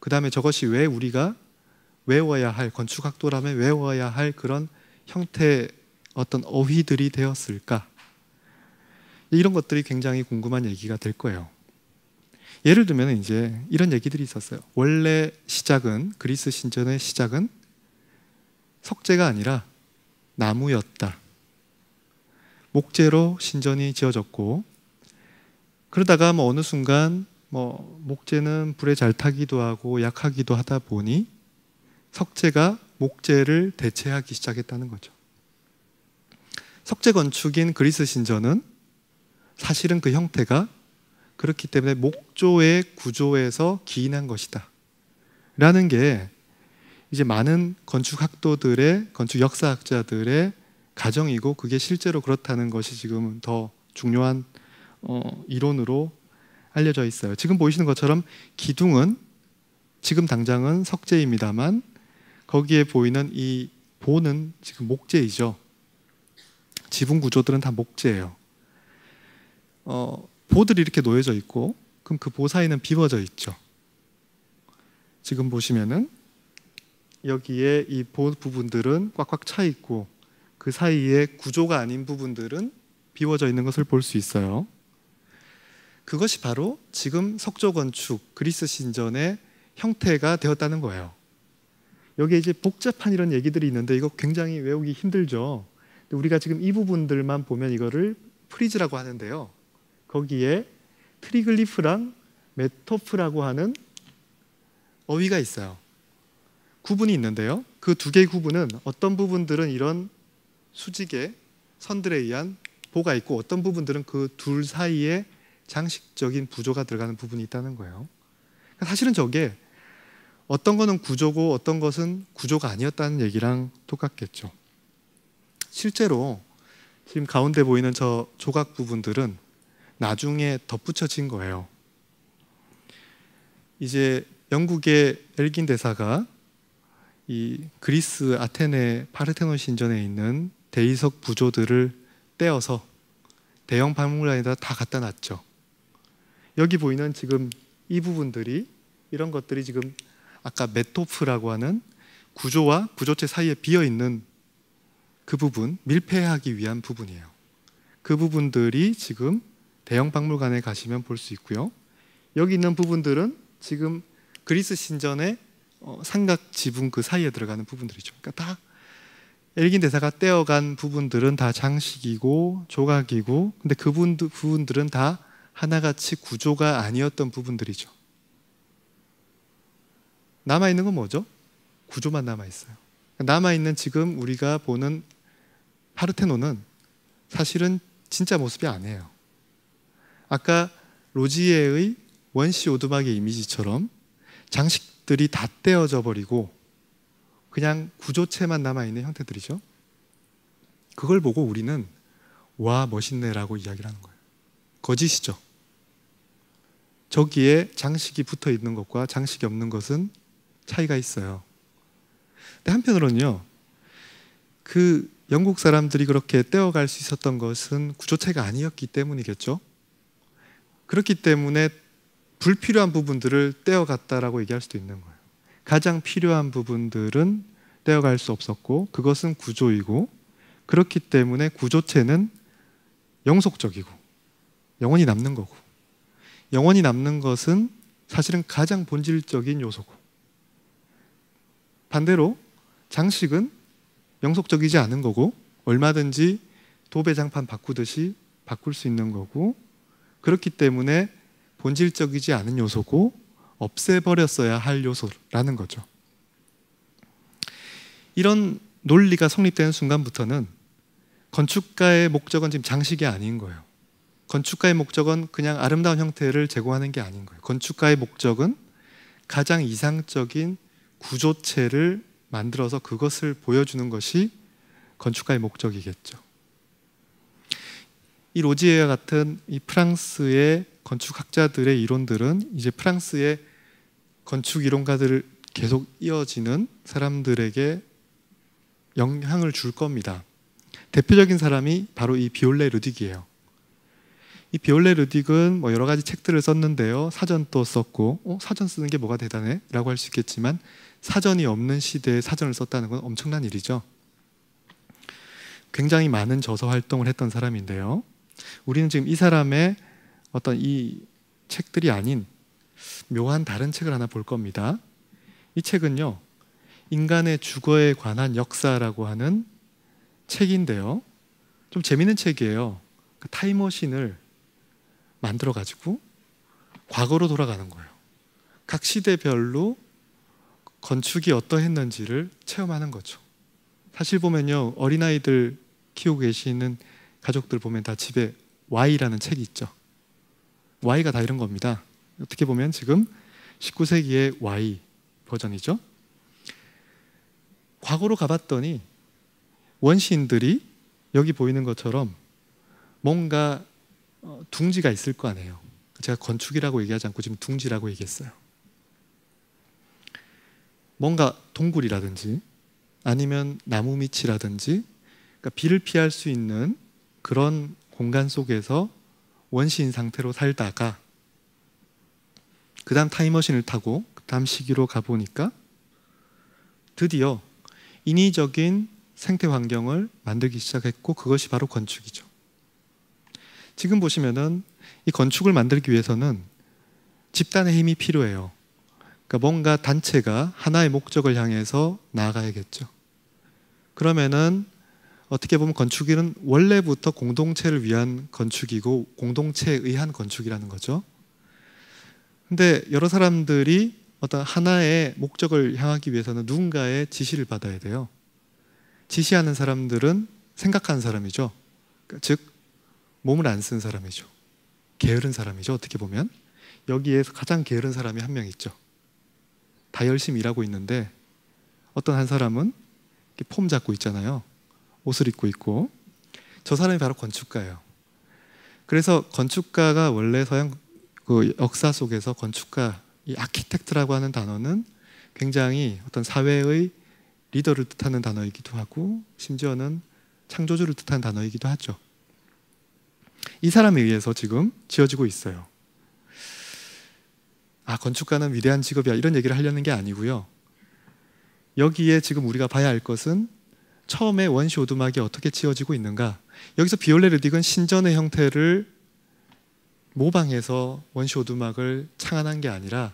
그 다음에 저것이 왜 우리가 외워야 할 건축학도라면 외워야 할 그런 형태 어떤 어휘들이 되었을까? 이런 것들이 굉장히 궁금한 얘기가 될 거예요. 예를 들면 이제 이런 얘기들이 있었어요. 원래 시작은 그리스 신전의 시작은 석재가 아니라 나무였다. 목재로 신전이 지어졌고 그러다가 뭐 어느 순간 뭐 목재는 불에 잘 타기도 하고 약하기도 하다 보니 석재가 목재를 대체하기 시작했다는 거죠. 석재 건축인 그리스 신전은 사실은 그 형태가 그렇기 때문에 목조의 구조에서 기인한 것이다. 라는 게 이제 많은 건축학도들의 건축 역사학자들의 가정이고 그게 실제로 그렇다는 것이 지금 더 중요한 어, 이론으로 알려져 있어요. 지금 보이시는 것처럼 기둥은 지금 당장은 석재입니다만 거기에 보이는 이 보는 지금 목재이죠. 지붕 구조들은 다 목재예요. 어, 보들이 이렇게 놓여져 있고 그럼 그 보 사이는 비워져 있죠. 지금 보시면은 여기에 이 본 부분들은 꽉꽉 차 있고 그 사이에 구조가 아닌 부분들은 비워져 있는 것을 볼 수 있어요. 그것이 바로 지금 석조 건축 그리스 신전의 형태가 되었다는 거예요. 여기에 이제 복잡한 이런 얘기들이 있는데 이거 굉장히 외우기 힘들죠. 우리가 지금 이 부분들만 보면 이거를 프리즈라고 하는데요. 거기에 트리글리프랑 메토프라고 하는 어휘가 있어요. 구분이 있는데요. 그 두 개의 구분은 어떤 부분들은 이런 수직의 선들에 의한 보가 있고 어떤 부분들은 그 둘 사이에 장식적인 구조가 들어가는 부분이 있다는 거예요. 그러니까 사실은 저게 어떤 거는 구조고 어떤 것은 구조가 아니었다는 얘기랑 똑같겠죠. 실제로 지금 가운데 보이는 저 조각 부분들은 나중에 덧붙여진 거예요. 이제 영국의 엘긴 대사가 이 그리스 아테네 파르테논 신전에 있는 대이석 부조들을 떼어서 대형 박물관에다 다 갖다 놨죠. 여기 보이는 지금 이 부분들이 이런 것들이 지금 아까 메토프라고 하는 구조와 구조체 사이에 비어 있는 그 부분 밀폐하기 위한 부분이에요. 그 부분들이 지금 대형 박물관에 가시면 볼 수 있고요. 여기 있는 부분들은 지금 그리스 신전의 어, 삼각 지붕 그 사이에 들어가는 부분들이죠. 그러니까 다 엘긴 대사가 떼어간 부분들은 다 장식이고 조각이고 근데 그분 부분들은 다 하나같이 구조가 아니었던 부분들이죠. 남아 있는 건 뭐죠? 구조만 남아 있어요. 그러니까 남아 있는 지금 우리가 보는 파르테논은 사실은 진짜 모습이 아니에요. 아까 로지에의 원시 오두막의 이미지처럼 장식 것들이 다 떼어져 버리고 그냥 구조체만 남아있는 형태들이죠. 그걸 보고 우리는 와, 멋있네라고 이야기를 하는 거예요. 거짓이죠. 저기에 장식이 붙어 있는 것과 장식이 없는 것은 차이가 있어요. 근데 한편으로는요, 그 영국 사람들이 그렇게 떼어갈 수 있었던 것은 구조체가 아니었기 때문이겠죠. 그렇기 때문에 불필요한 부분들을 떼어갔다라고 얘기할 수도 있는 거예요. 가장 필요한 부분들은 떼어갈 수 없었고 그것은 구조이고 그렇기 때문에 구조체는 영속적이고 영원히 남는 거고 영원히 남는 것은 사실은 가장 본질적인 요소고 반대로 장식은 영속적이지 않은 거고 얼마든지 도배장판 바꾸듯이 바꿀 수 있는 거고 그렇기 때문에 본질적이지 않은 요소고 없애버렸어야 할 요소라는 거죠. 이런 논리가 성립되는 순간부터는 건축가의 목적은 지금 장식이 아닌 거예요. 건축가의 목적은 그냥 아름다운 형태를 제공하는 게 아닌 거예요. 건축가의 목적은 가장 이상적인 구조체를 만들어서 그것을 보여주는 것이 건축가의 목적이겠죠. 이 로지에와 같은 이 프랑스의 건축학자들의 이론들은 이제 프랑스의 건축 이론가들을 계속 이어지는 사람들에게 영향을 줄 겁니다. 대표적인 사람이 바로 이 비올레 르딕이에요. 이 비올레 르딕은 뭐 여러 가지 책들을 썼는데요. 사전도 썼고, 어, 사전 쓰는 게 뭐가 대단해? 라고 할 수 있겠지만, 사전이 없는 시대에 사전을 썼다는 건 엄청난 일이죠. 굉장히 많은 저서 활동을 했던 사람인데요. 우리는 지금 이 사람의 어떤 이 책들이 아닌 묘한 다른 책을 하나 볼 겁니다. 이 책은요, 인간의 주거에 관한 역사라고 하는 책인데요. 좀 재밌는 책이에요. 그 타임머신을 만들어가지고 과거로 돌아가는 거예요. 각 시대별로 건축이 어떠했는지를 체험하는 거죠. 사실 보면요, 어린아이들 키우고 계시는 가족들 보면 다 집에 Y라는 책이 있죠. Y가 다 이런 겁니다. 어떻게 보면 지금 19세기의 Y 버전이죠. 과거로 가봤더니 원시인들이 여기 보이는 것처럼 뭔가 어, 둥지가 있을 거 아니에요. 제가 건축이라고 얘기하지 않고 지금 둥지라고 얘기했어요. 뭔가 동굴이라든지 아니면 나무 밑이라든지 그러니까 비를 피할 수 있는 그런 공간 속에서 원시인 상태로 살다가 그 다음 타임머신을 타고 그 다음 시기로 가보니까 드디어 인위적인 생태 환경을 만들기 시작했고 그것이 바로 건축이죠. 지금 보시면은 이 건축을 만들기 위해서는 집단의 힘이 필요해요. 그러니까 뭔가 단체가 하나의 목적을 향해서 나아가야겠죠. 그러면은 어떻게 보면 건축일는 원래부터 공동체를 위한 건축이고 공동체에 의한 건축이라는 거죠. 근데 여러 사람들이 어떤 하나의 목적을 향하기 위해서는 누군가의 지시를 받아야 돼요. 지시하는 사람들은 생각하는 사람이죠. 그러니까 즉 몸을 안 쓴 사람이죠. 게으른 사람이죠. 어떻게 보면 여기에서 가장 게으른 사람이 한 명 있죠. 다 열심히 일하고 있는데 어떤 한 사람은 폼 잡고 있잖아요. 옷을 입고 있고 저 사람이 바로 건축가예요. 그래서 건축가가 원래 서양 그 역사 속에서 건축가 이 아키텍트라고 하는 단어는 굉장히 어떤 사회의 리더를 뜻하는 단어이기도 하고 심지어는 창조주를 뜻하는 단어이기도 하죠. 이 사람에 의해서 지금 지어지고 있어요. 아, 건축가는 위대한 직업이야. 이런 얘기를 하려는 게 아니고요. 여기에 지금 우리가 봐야 할 것은 처음에 원시 오두막이 어떻게 지어지고 있는가? 여기서 비올레 르딕은 신전의 형태를 모방해서 원시 오두막을 창안한 게 아니라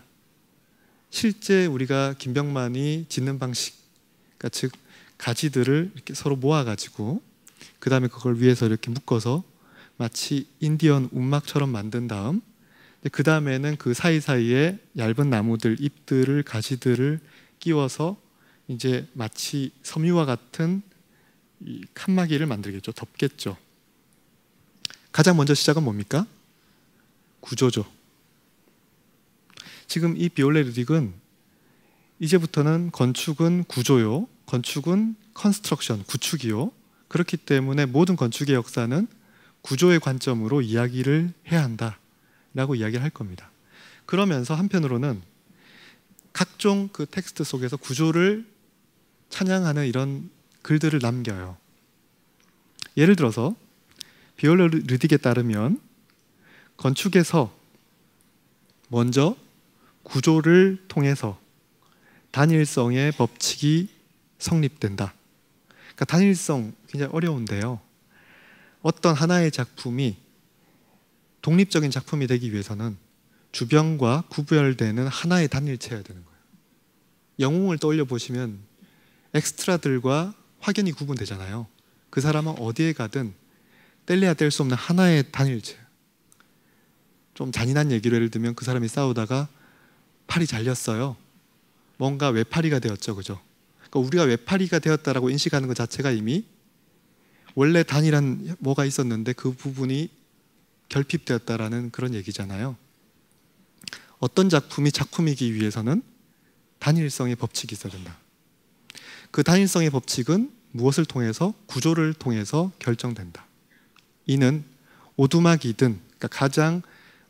실제 우리가 김병만이 짓는 방식, 그러니까 즉 가지들을 이렇게 서로 모아가지고 그 다음에 그걸 위에서 이렇게 묶어서 마치 인디언 움막처럼 만든 다음 그 다음에는 그 사이사이에 얇은 나무들, 잎들을, 가지들을 끼워서 이제 마치 섬유와 같은 칸막이를 만들겠죠. 덮겠죠. 가장 먼저 시작은 뭡니까? 구조죠. 지금 이 비올레 르딕은 이제부터는 건축은 구조요. 건축은 컨스트럭션, 구축이요. 그렇기 때문에 모든 건축의 역사는 구조의 관점으로 이야기를 해야 한다라고 이야기를 할 겁니다. 그러면서 한편으로는 각종 그 텍스트 속에서 구조를 찬양하는 이런 글들을 남겨요. 예를 들어서 비올러 르딕에 따르면 건축에서 먼저 구조를 통해서 단일성의 법칙이 성립된다. 그러니까 단일성 굉장히 어려운데요. 어떤 하나의 작품이 독립적인 작품이 되기 위해서는 주변과 구별되는 하나의 단일체여야 되는 거예요. 영웅을 떠올려 보시면 엑스트라들과 확연히 구분되잖아요. 그 사람은 어디에 가든 뗄래야 뗄 수 없는 하나의 단일체. 좀 잔인한 얘기를 예를 들면 그 사람이 싸우다가 팔이 잘렸어요. 뭔가 외팔이가 되었죠, 그죠? 그러니까 우리가 외팔이가 되었다라고 인식하는 것 자체가 이미 원래 단일한 뭐가 있었는데 그 부분이 결핍되었다라는 그런 얘기잖아요. 어떤 작품이 작품이기 위해서는 단일성의 법칙이 있어야 된다. 그 단일성의 법칙은 무엇을 통해서 구조를 통해서 결정된다. 이는 오두막이든 그러니까 가장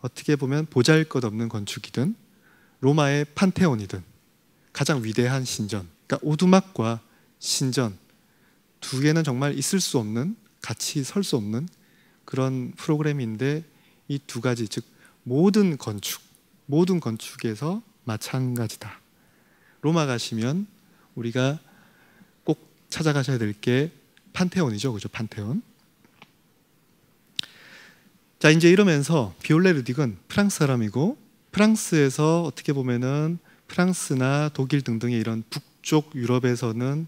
어떻게 보면 보잘것없는 건축이든 로마의 판테온이든 가장 위대한 신전 그러니까 오두막과 신전 두 개는 정말 있을 수 없는 같이 설 수 없는 그런 프로그램인데 이 두 가지 즉 모든 건축 모든 건축에서 마찬가지다. 로마 가시면 우리가 찾아가셔야 될 게 판테온이죠. 그죠? 판테온. 자, 이제 이러면서 비올레 르딕은 프랑스 사람이고 프랑스에서 어떻게 보면은 프랑스나 독일 등등의 이런 북쪽 유럽에서는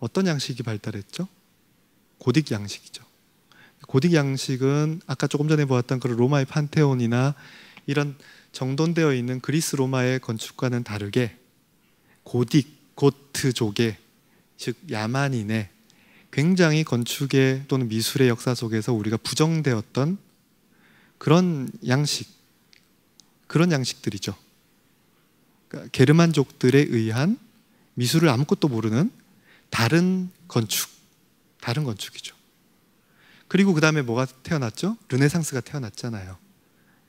어떤 양식이 발달했죠? 고딕 양식이죠. 고딕 양식은 아까 조금 전에 보았던 그 로마의 판테온이나 이런 정돈되어 있는 그리스 로마의 건축과는 다르게 고딕 고트족의 즉 야만인의 굉장히 건축의 또는 미술의 역사 속에서 우리가 부정되었던 그런 양식, 그런 양식들이죠. 그러니까 게르만족들에 의한 미술을 아무것도 모르는 다른 건축, 다른 건축이죠. 그리고 그 다음에 뭐가 태어났죠? 르네상스가 태어났잖아요.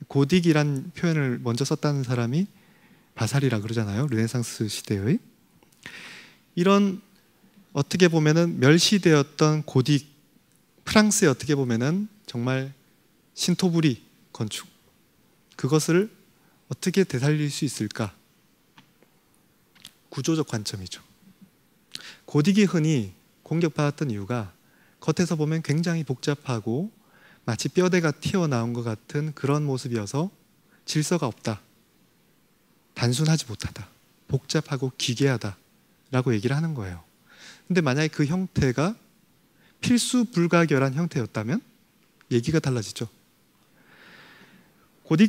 고딕이란 표현을 먼저 썼다는 사람이 바살이라 그러잖아요. 르네상스 시대의 이런 어떻게 보면은 멸시되었던 고딕 프랑스에 어떻게 보면은 정말 신토부리 건축 그것을 어떻게 되살릴 수 있을까? 구조적 관점이죠. 고딕이 흔히 공격받았던 이유가 겉에서 보면 굉장히 복잡하고 마치 뼈대가 튀어나온 것 같은 그런 모습이어서 질서가 없다. 단순하지 못하다. 복잡하고 기괴하다. 라고 얘기를 하는 거예요. 근데 만약에 그 형태가 필수 불가결한 형태였다면 얘기가 달라지죠. 곧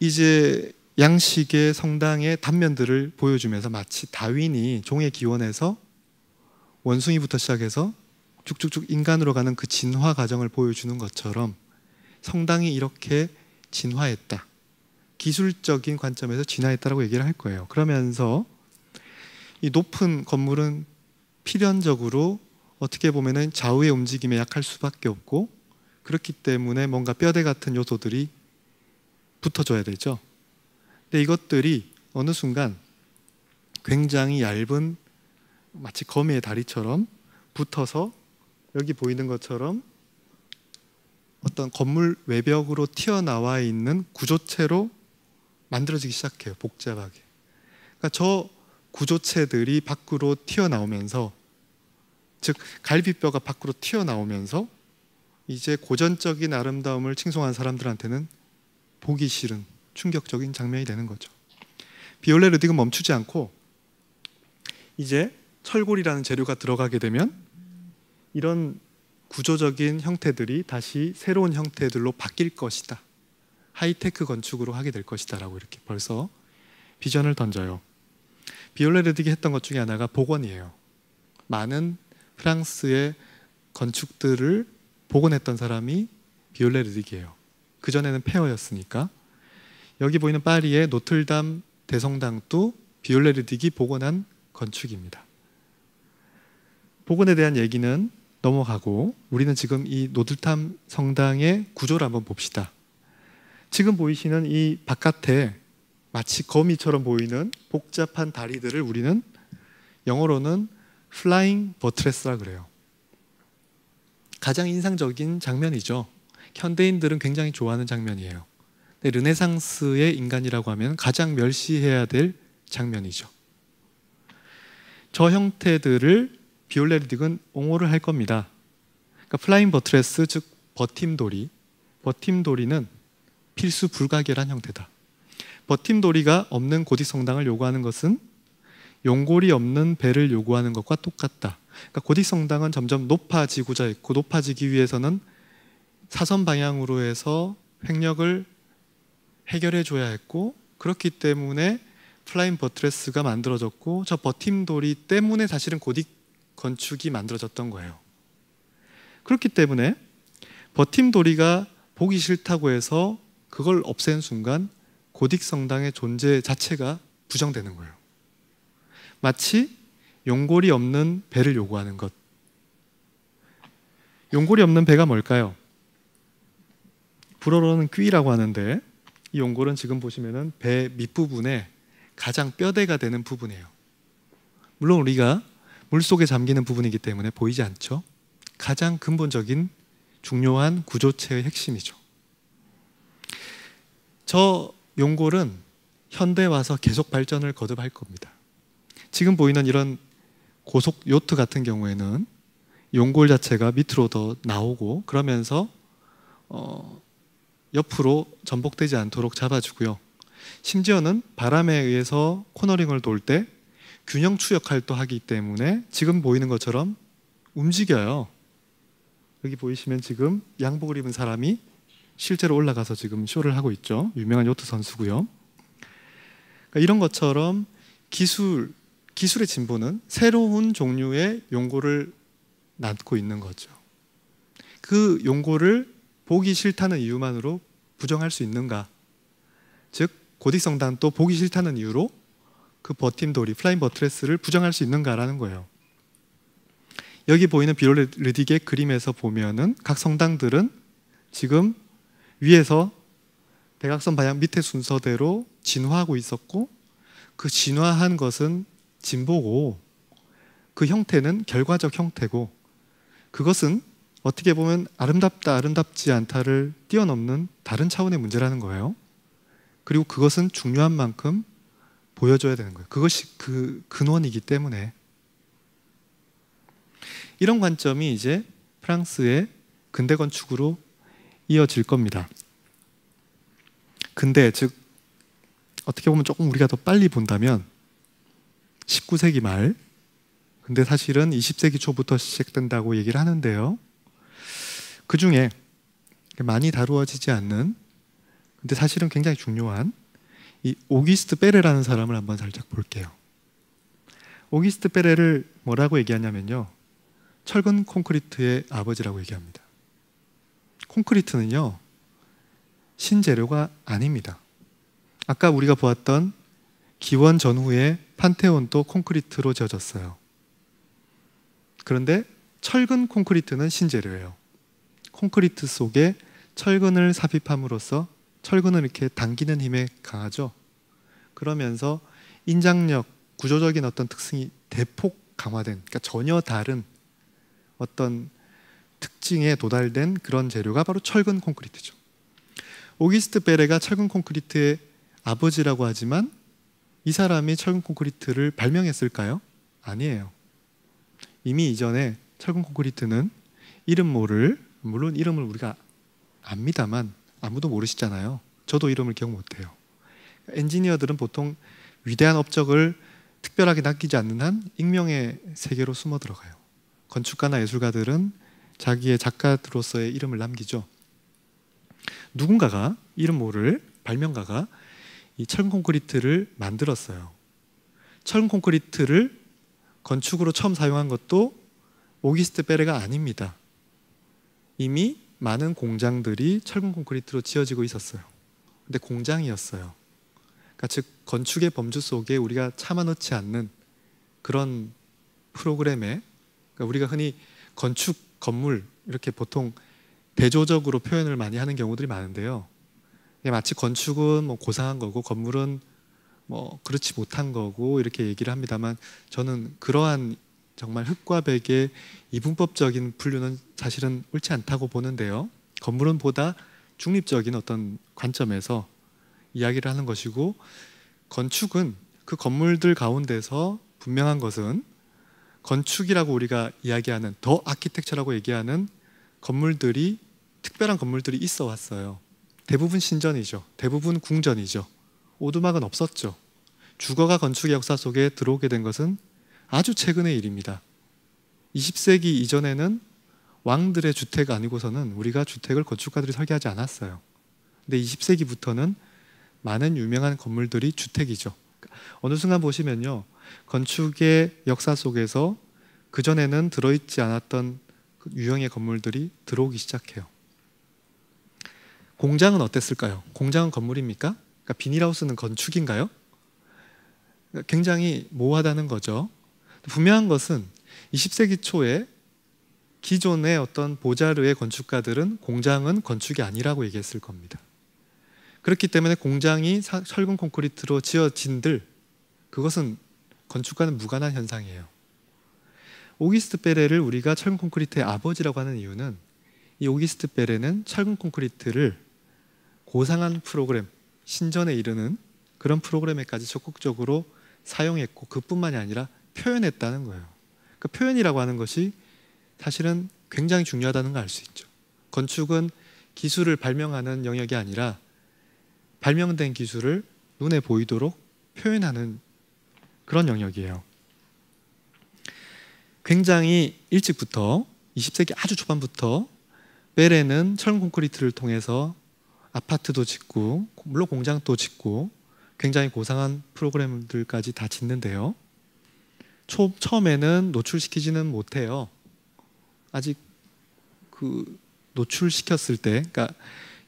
이제 양식의 성당의 단면들을 보여주면서 마치 다윈이 종의 기원에서 원숭이부터 시작해서 쭉쭉쭉 인간으로 가는 그 진화 과정을 보여주는 것처럼 성당이 이렇게 진화했다. 기술적인 관점에서 진화했다라고 얘기를 할 거예요. 그러면서 이 높은 건물은 필연적으로 어떻게 보면은 좌우의 움직임에 약할 수밖에 없고 그렇기 때문에 뭔가 뼈대 같은 요소들이 붙어줘야 되죠. 근데 이것들이 어느 순간 굉장히 얇은 마치 거미의 다리처럼 붙어서 여기 보이는 것처럼 어떤 건물 외벽으로 튀어나와 있는 구조체로 만들어지기 시작해요. 복잡하게. 그러니까 저 구조체들이 밖으로 튀어나오면서 즉 갈비뼈가 밖으로 튀어나오면서 이제 고전적인 아름다움을 칭송한 사람들한테는 보기 싫은 충격적인 장면이 되는 거죠. 비올레 르딕은 멈추지 않고 이제 철골이라는 재료가 들어가게 되면 이런 구조적인 형태들이 다시 새로운 형태들로 바뀔 것이다. 하이테크 건축으로 하게 될 것이다라고 이렇게 벌써 비전을 던져요. 비올레르딕이 했던 것 중에 하나가 복원이에요. 많은 프랑스의 건축들을 복원했던 사람이 비올레르딕이에요. 그 전에는 폐허였으니까 여기 보이는 파리의 노틀담 대성당도 비올레르딕이 복원한 건축입니다. 복원에 대한 얘기는 넘어가고 우리는 지금 이 노틀담 성당의 구조를 한번 봅시다. 지금 보이시는 이 바깥에 마치 거미처럼 보이는 복잡한 다리들을 우리는 영어로는 flying 플 t 잉버트 s 스라 그래요. 가장 인상적인 장면이죠. 현대인들은 굉장히 좋아하는 장면이에요. 르네상스의 인간이라고 하면 가장 멸시해야 될 장면이죠. 저 형태들을 비올레르딕은 옹호를 할 겁니다. 그러니까 플라잉 버트레스 즉 버팀돌이 버팀돌이는 필수 불가결한 형태다. 버팀돌이가 없는 고딕 성당을 요구하는 것은 용골이 없는 배를 요구하는 것과 똑같다. 그러니까 고딕 성당은 점점 높아지고자 했고 높아지기 위해서는 사선 방향으로 해서 횡력을 해결해 줘야 했고 그렇기 때문에 플라잉 버트레스가 만들어졌고 저 버팀돌이 때문에 사실은 고딕 건축이 만들어졌던 거예요. 그렇기 때문에 버팀돌이가 보기 싫다고 해서 그걸 없앤 순간 고딕 성당의 존재 자체가 부정되는 거예요. 마치 용골이 없는 배를 요구하는 것. 용골이 없는 배가 뭘까요? 불어로는 꾀라고 하는데 이 용골은 지금 보시면은 배 밑부분에 가장 뼈대가 되는 부분이에요. 물론 우리가 물 속에 잠기는 부분이기 때문에 보이지 않죠. 가장 근본적인 중요한 구조체의 핵심이죠. 저 용골은 현대 와서 계속 발전을 거듭할 겁니다. 지금 보이는 이런 고속 요트 같은 경우에는 용골 자체가 밑으로 더 나오고 그러면서 어, 옆으로 전복되지 않도록 잡아주고요. 심지어는 바람에 의해서 코너링을 돌 때 균형 추역할 도 하기 때문에 지금 보이는 것처럼 움직여요. 여기 보이시면 지금 양복을 입은 사람이 실제로 올라가서 지금 쇼를 하고 있죠. 유명한 요트 선수고요. 그러니까 이런 것처럼 기술 기술의 진보는 새로운 종류의 용고를 낳고 있는 거죠. 그 용고를 보기 싫다는 이유만으로 부정할 수 있는가? 즉고딕성당또 보기 싫다는 이유로 그 버팀돌이 플라잉 버트레스를 부정할 수 있는가라는 거예요. 여기 보이는 비올 르디의 그림에서 보면은 각 성당들은 지금 위에서 대각선 방향 밑에 순서대로 진화하고 있었고 그 진화한 것은 진보고 그 형태는 결과적 형태고 그것은 어떻게 보면 아름답다 아름답지 않다를 뛰어넘는 다른 차원의 문제라는 거예요. 그리고 그것은 중요한 만큼 보여줘야 되는 거예요. 그것이 그 근원이기 때문에 이런 관점이 이제 프랑스의 근대 건축으로 이어질 겁니다. 근데 즉 어떻게 보면 조금 우리가 더 빨리 본다면 19세기 말 근데 사실은 20세기 초부터 시작된다고 얘기를 하는데요. 그 중에 많이 다루어지지 않는 근데 사실은 굉장히 중요한 이 오기스트 베레라는 사람을 한번 살짝 볼게요. 오기스트 베레를 뭐라고 얘기하냐면요. 철근 콘크리트의 아버지라고 얘기합니다. 콘크리트는요, 신재료가 아닙니다. 아까 우리가 보았던 기원 전후에 판테온도 콘크리트로 지어졌어요. 그런데 철근 콘크리트는 신재료예요. 콘크리트 속에 철근을 삽입함으로써 철근을 이렇게 당기는 힘에 강하죠. 그러면서 인장력, 구조적인 어떤 특성이 대폭 강화된, 그러니까 전혀 다른 어떤 특징에 도달된 그런 재료가 바로 철근 콘크리트죠. 오기스트 베레가 철근 콘크리트의 아버지라고 하지만 이 사람이 철근 콘크리트를 발명했을까요? 아니에요. 이미 이전에 철근 콘크리트는 이름 모를 물론 이름을 우리가 압니다만 아무도 모르시잖아요. 저도 이름을 기억 못해요. 엔지니어들은 보통 위대한 업적을 특별하게 남기지 않는 한 익명의 세계로 숨어 들어가요. 건축가나 예술가들은 자기의 작가로서의 이름을 남기죠. 누군가가 이름 모를 발명가가 이 철근 콘크리트를 만들었어요. 철근 콘크리트를 건축으로 처음 사용한 것도 오기스트 베레가 아닙니다. 이미 많은 공장들이 철근 콘크리트로 지어지고 있었어요. 근데 공장이었어요. 그러니까 즉 건축의 범주 속에 우리가 참아놓지 않는 그런 프로그램에 그러니까 우리가 흔히 건축 건물 이렇게 보통 대조적으로 표현을 많이 하는 경우들이 많은데요. 마치 건축은 뭐 고상한 거고 건물은 뭐 그렇지 못한 거고 이렇게 얘기를 합니다만 저는 그러한 정말 흙과 백의 이분법적인 분류는 사실은 옳지 않다고 보는데요. 건물은 보다 중립적인 어떤 관점에서 이야기를 하는 것이고 건축은 그 건물들 가운데서 분명한 것은 건축이라고 우리가 이야기하는 더 아키텍처라고 얘기하는 건물들이 특별한 건물들이 있어 왔어요. 대부분 신전이죠. 대부분 궁전이죠. 오두막은 없었죠. 주거가 건축 역사 속에 들어오게 된 것은 아주 최근의 일입니다. 20세기 이전에는 왕들의 주택 아니고서는 우리가 주택을 건축가들이 설계하지 않았어요. 근데 20세기부터는 많은 유명한 건물들이 주택이죠. 그러니까 어느 순간 보시면요. 건축의 역사 속에서 그 전에는 들어있지 않았던 유형의 건물들이 들어오기 시작해요. 공장은 어땠을까요? 공장은 건물입니까? 그러니까 비닐하우스는 건축인가요? 그러니까 굉장히 모호하다는 거죠. 분명한 것은 20세기 초에 기존의 어떤 보자르의 건축가들은 공장은 건축이 아니라고 얘기했을 겁니다. 그렇기 때문에 공장이 철근 콘크리트로 지어진들 그것은 건축과는 무관한 현상이에요. 오기스트 베레를 우리가 철근 콘크리트의 아버지라고 하는 이유는 이 오기스트 베레는 철근 콘크리트를 고상한 프로그램, 신전에 이르는 그런 프로그램에까지 적극적으로 사용했고 그뿐만이 아니라 표현했다는 거예요. 그러니까 표현이라고 하는 것이 사실은 굉장히 중요하다는 걸 알 수 있죠. 건축은 기술을 발명하는 영역이 아니라 발명된 기술을 눈에 보이도록 표현하는 그런 영역이에요. 굉장히 일찍부터 20세기 아주 초반부터 베레는 철 콘크리트를 통해서 아파트도 짓고 물론 공장도 짓고 굉장히 고상한 프로그램들까지 다 짓는데요. 초, 처음에는 노출시키지는 못해요. 아직 그 노출시켰을 때, 그러니까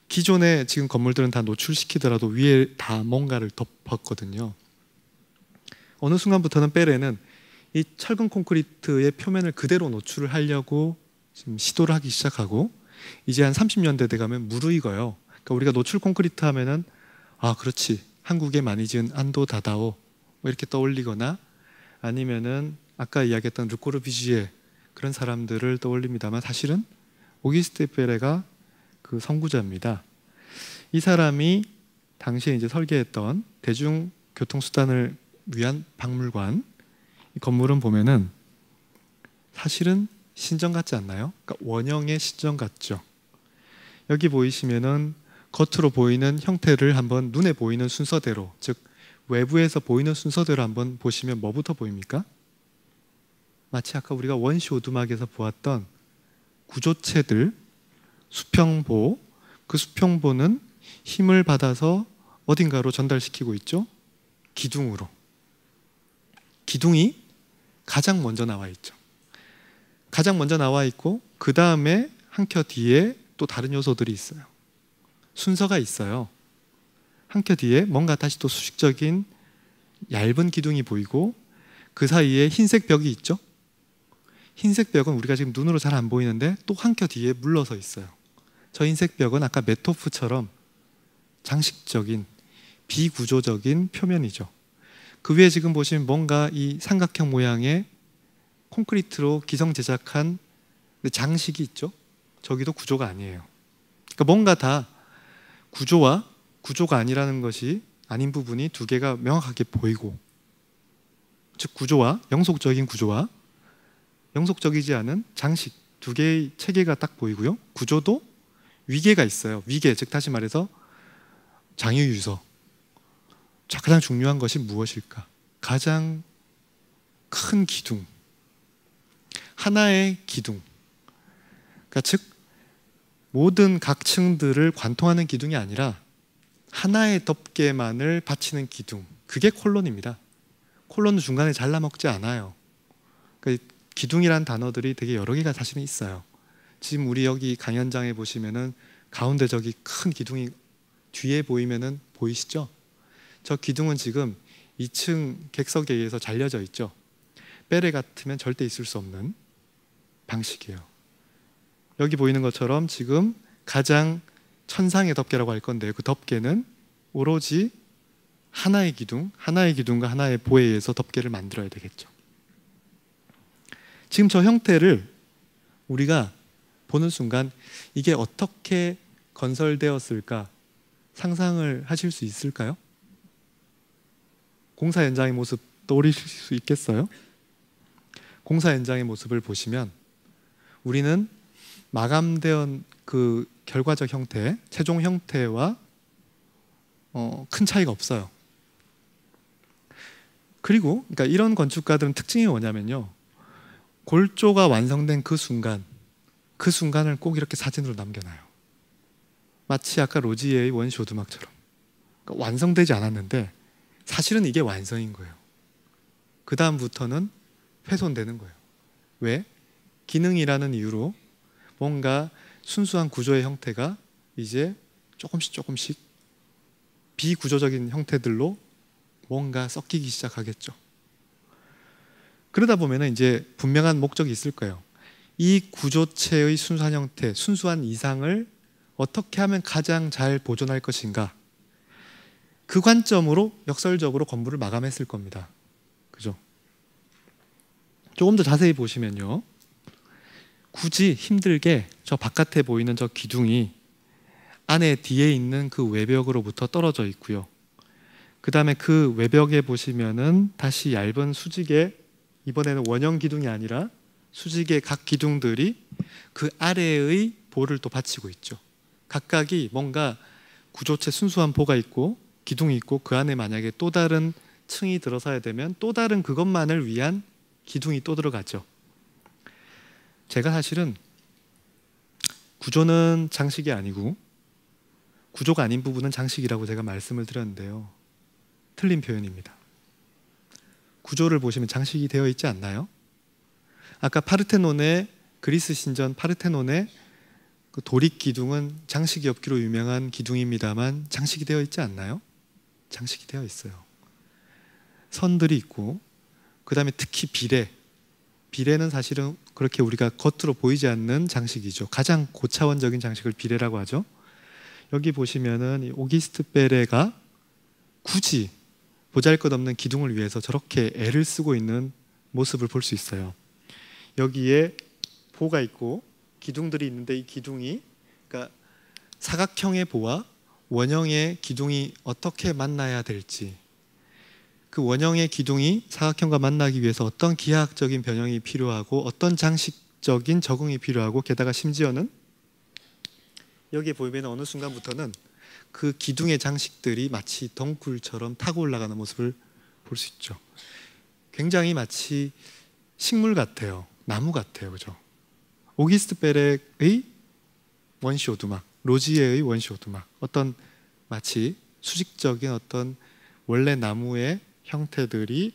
기존의 지금 건물들은 다 노출시키더라도 위에 다 뭔가를 덮었거든요. 어느 순간부터는 페레는 이 철근 콘크리트의 표면을 그대로 노출을 하려고 지금 시도를 하기 시작하고 이제 한 30년대 돼 가면 무르익어요. 그러니까 우리가 노출 콘크리트 하면은 아, 그렇지. 한국에 많이 지은 안도 다다오 뭐 이렇게 떠올리거나 아니면은 아까 이야기했던 루코르 비지에 그런 사람들을 떠올립니다만 사실은 오기스테 페레가 그 선구자입니다. 이 사람이 당시에 이제 설계했던 대중교통수단을 위한 박물관 이 건물은 보면은 사실은 신전 같지 않나요? 그러니까 원형의 신전 같죠. 여기 보이시면은 겉으로 보이는 형태를 한번 눈에 보이는 순서대로 즉 외부에서 보이는 순서대로 한번 보시면 뭐부터 보입니까? 마치 아까 우리가 원시 오두막에서 보았던 구조체들 수평보 그 수평보는 힘을 받아서 어딘가로 전달시키고 있죠? 기둥으로 기둥이 가장 먼저 나와 있죠. 가장 먼저 나와 있고 그 다음에 한 켜 뒤에 또 다른 요소들이 있어요. 순서가 있어요. 한 켜 뒤에 뭔가 다시 또 수직적인 얇은 기둥이 보이고 그 사이에 흰색 벽이 있죠. 흰색 벽은 우리가 지금 눈으로 잘 안 보이는데 또 한 켜 뒤에 물러서 있어요. 저 흰색 벽은 아까 메토프처럼 장식적인 비구조적인 표면이죠. 그 위에 지금 보시면 뭔가 이 삼각형 모양의 콘크리트로 기성 제작한 그 장식이 있죠. 저기도 구조가 아니에요. 그러니까 뭔가 다 구조와 구조가 아니라는 것이 아닌 부분이 두 개가 명확하게 보이고 즉 구조와 영속적인 구조와 영속적이지 않은 장식 두 개의 체계가 딱 보이고요. 구조도 위계가 있어요. 위계 즉 다시 말해서 장유유서 가장 중요한 것이 무엇일까? 가장 큰 기둥. 하나의 기둥. 그러니까 즉, 모든 각층들을 관통하는 기둥이 아니라 하나의 덮개만을 받치는 기둥. 그게 콜론입니다. 콜론은 중간에 잘라먹지 않아요. 그러니까 기둥이란 단어들이 되게 여러 개가 사실은 있어요. 지금 우리 여기 강연장에 보시면은 가운데 저기 큰 기둥이 뒤에 보이면은 보이시죠? 저 기둥은 지금 2층 객석에 의해서 잘려져 있죠. 빼레 같으면 절대 있을 수 없는 방식이에요. 여기 보이는 것처럼 지금 가장 천상의 덮개라고 할 건데 그 덮개는 오로지 하나의 기둥, 하나의 기둥과 하나의 보에 의해서 덮개를 만들어야 되겠죠. 지금 저 형태를 우리가 보는 순간 이게 어떻게 건설되었을까 상상을 하실 수 있을까요? 공사 현장의 모습 떠올리실수 있겠어요? 공사 현장의 모습을 보시면 우리는 마감된 그 결과적 형태, 최종 형태와 어, 큰 차이가 없어요. 그리고 그러니까 이런 건축가들은 특징이 뭐냐면요. 골조가 완성된 그 순간, 그 순간을 꼭 이렇게 사진으로 남겨놔요. 마치 아까 로지의 원시 오막처럼 그러니까 완성되지 않았는데 사실은 이게 완성인 거예요. 그 다음부터는 훼손되는 거예요. 왜? 기능이라는 이유로 뭔가 순수한 구조의 형태가 이제 조금씩 조금씩 비구조적인 형태들로 뭔가 섞이기 시작하겠죠. 그러다 보면 이제 분명한 목적이 있을 거예요. 이 구조체의 순수한 형태, 순수한 이상을 어떻게 하면 가장 잘 보존할 것인가? 그 관점으로 역설적으로 건물을 마감했을 겁니다. 그죠? 조금 더 자세히 보시면요. 굳이 힘들게 저 바깥에 보이는 저 기둥이 안에 뒤에 있는 그 외벽으로부터 떨어져 있고요. 그 다음에 그 외벽에 보시면은 다시 얇은 수직에 이번에는 원형 기둥이 아니라 수직의 각 기둥들이 그 아래의 볼을 또 받치고 있죠. 각각이 뭔가 구조체 순수한 보가 있고 기둥이 있고 그 안에 만약에 또 다른 층이 들어서야 되면 또 다른 그것만을 위한 기둥이 또 들어가죠. 제가 사실은 구조는 장식이 아니고 구조가 아닌 부분은 장식이라고 제가 말씀을 드렸는데요. 틀린 표현입니다. 구조를 보시면 장식이 되어 있지 않나요? 아까 파르테논의 그리스 신전 파르테논의 그 도립 기둥은 장식이 없기로 유명한 기둥입니다만 장식이 되어 있지 않나요? 장식이 되어 있어요. 선들이 있고 그 다음에 특히 비례 비례는 사실은 그렇게 우리가 겉으로 보이지 않는 장식이죠. 가장 고차원적인 장식을 비례라고 하죠. 여기 보시면은 오기스트 베레가 굳이 보잘것없는 기둥을 위해서 저렇게 애를 쓰고 있는 모습을 볼 수 있어요. 여기에 보가 있고 기둥들이 있는데 이 기둥이 그러니까 사각형의 보와 원형의 기둥이 어떻게 만나야 될지 그 원형의 기둥이 사각형과 만나기 위해서 어떤 기하학적인 변형이 필요하고 어떤 장식적인 적응이 필요하고 게다가 심지어는 여기에 보이면 어느 순간부터는 그 기둥의 장식들이 마치 덩굴처럼 타고 올라가는 모습을 볼 수 있죠. 굉장히 마치 식물 같아요. 나무 같아요. 그죠? 오기스트 베렉의 원시 오두막. 로지에의 원시오두막 어떤 마치 수직적인 어떤 원래 나무의 형태들이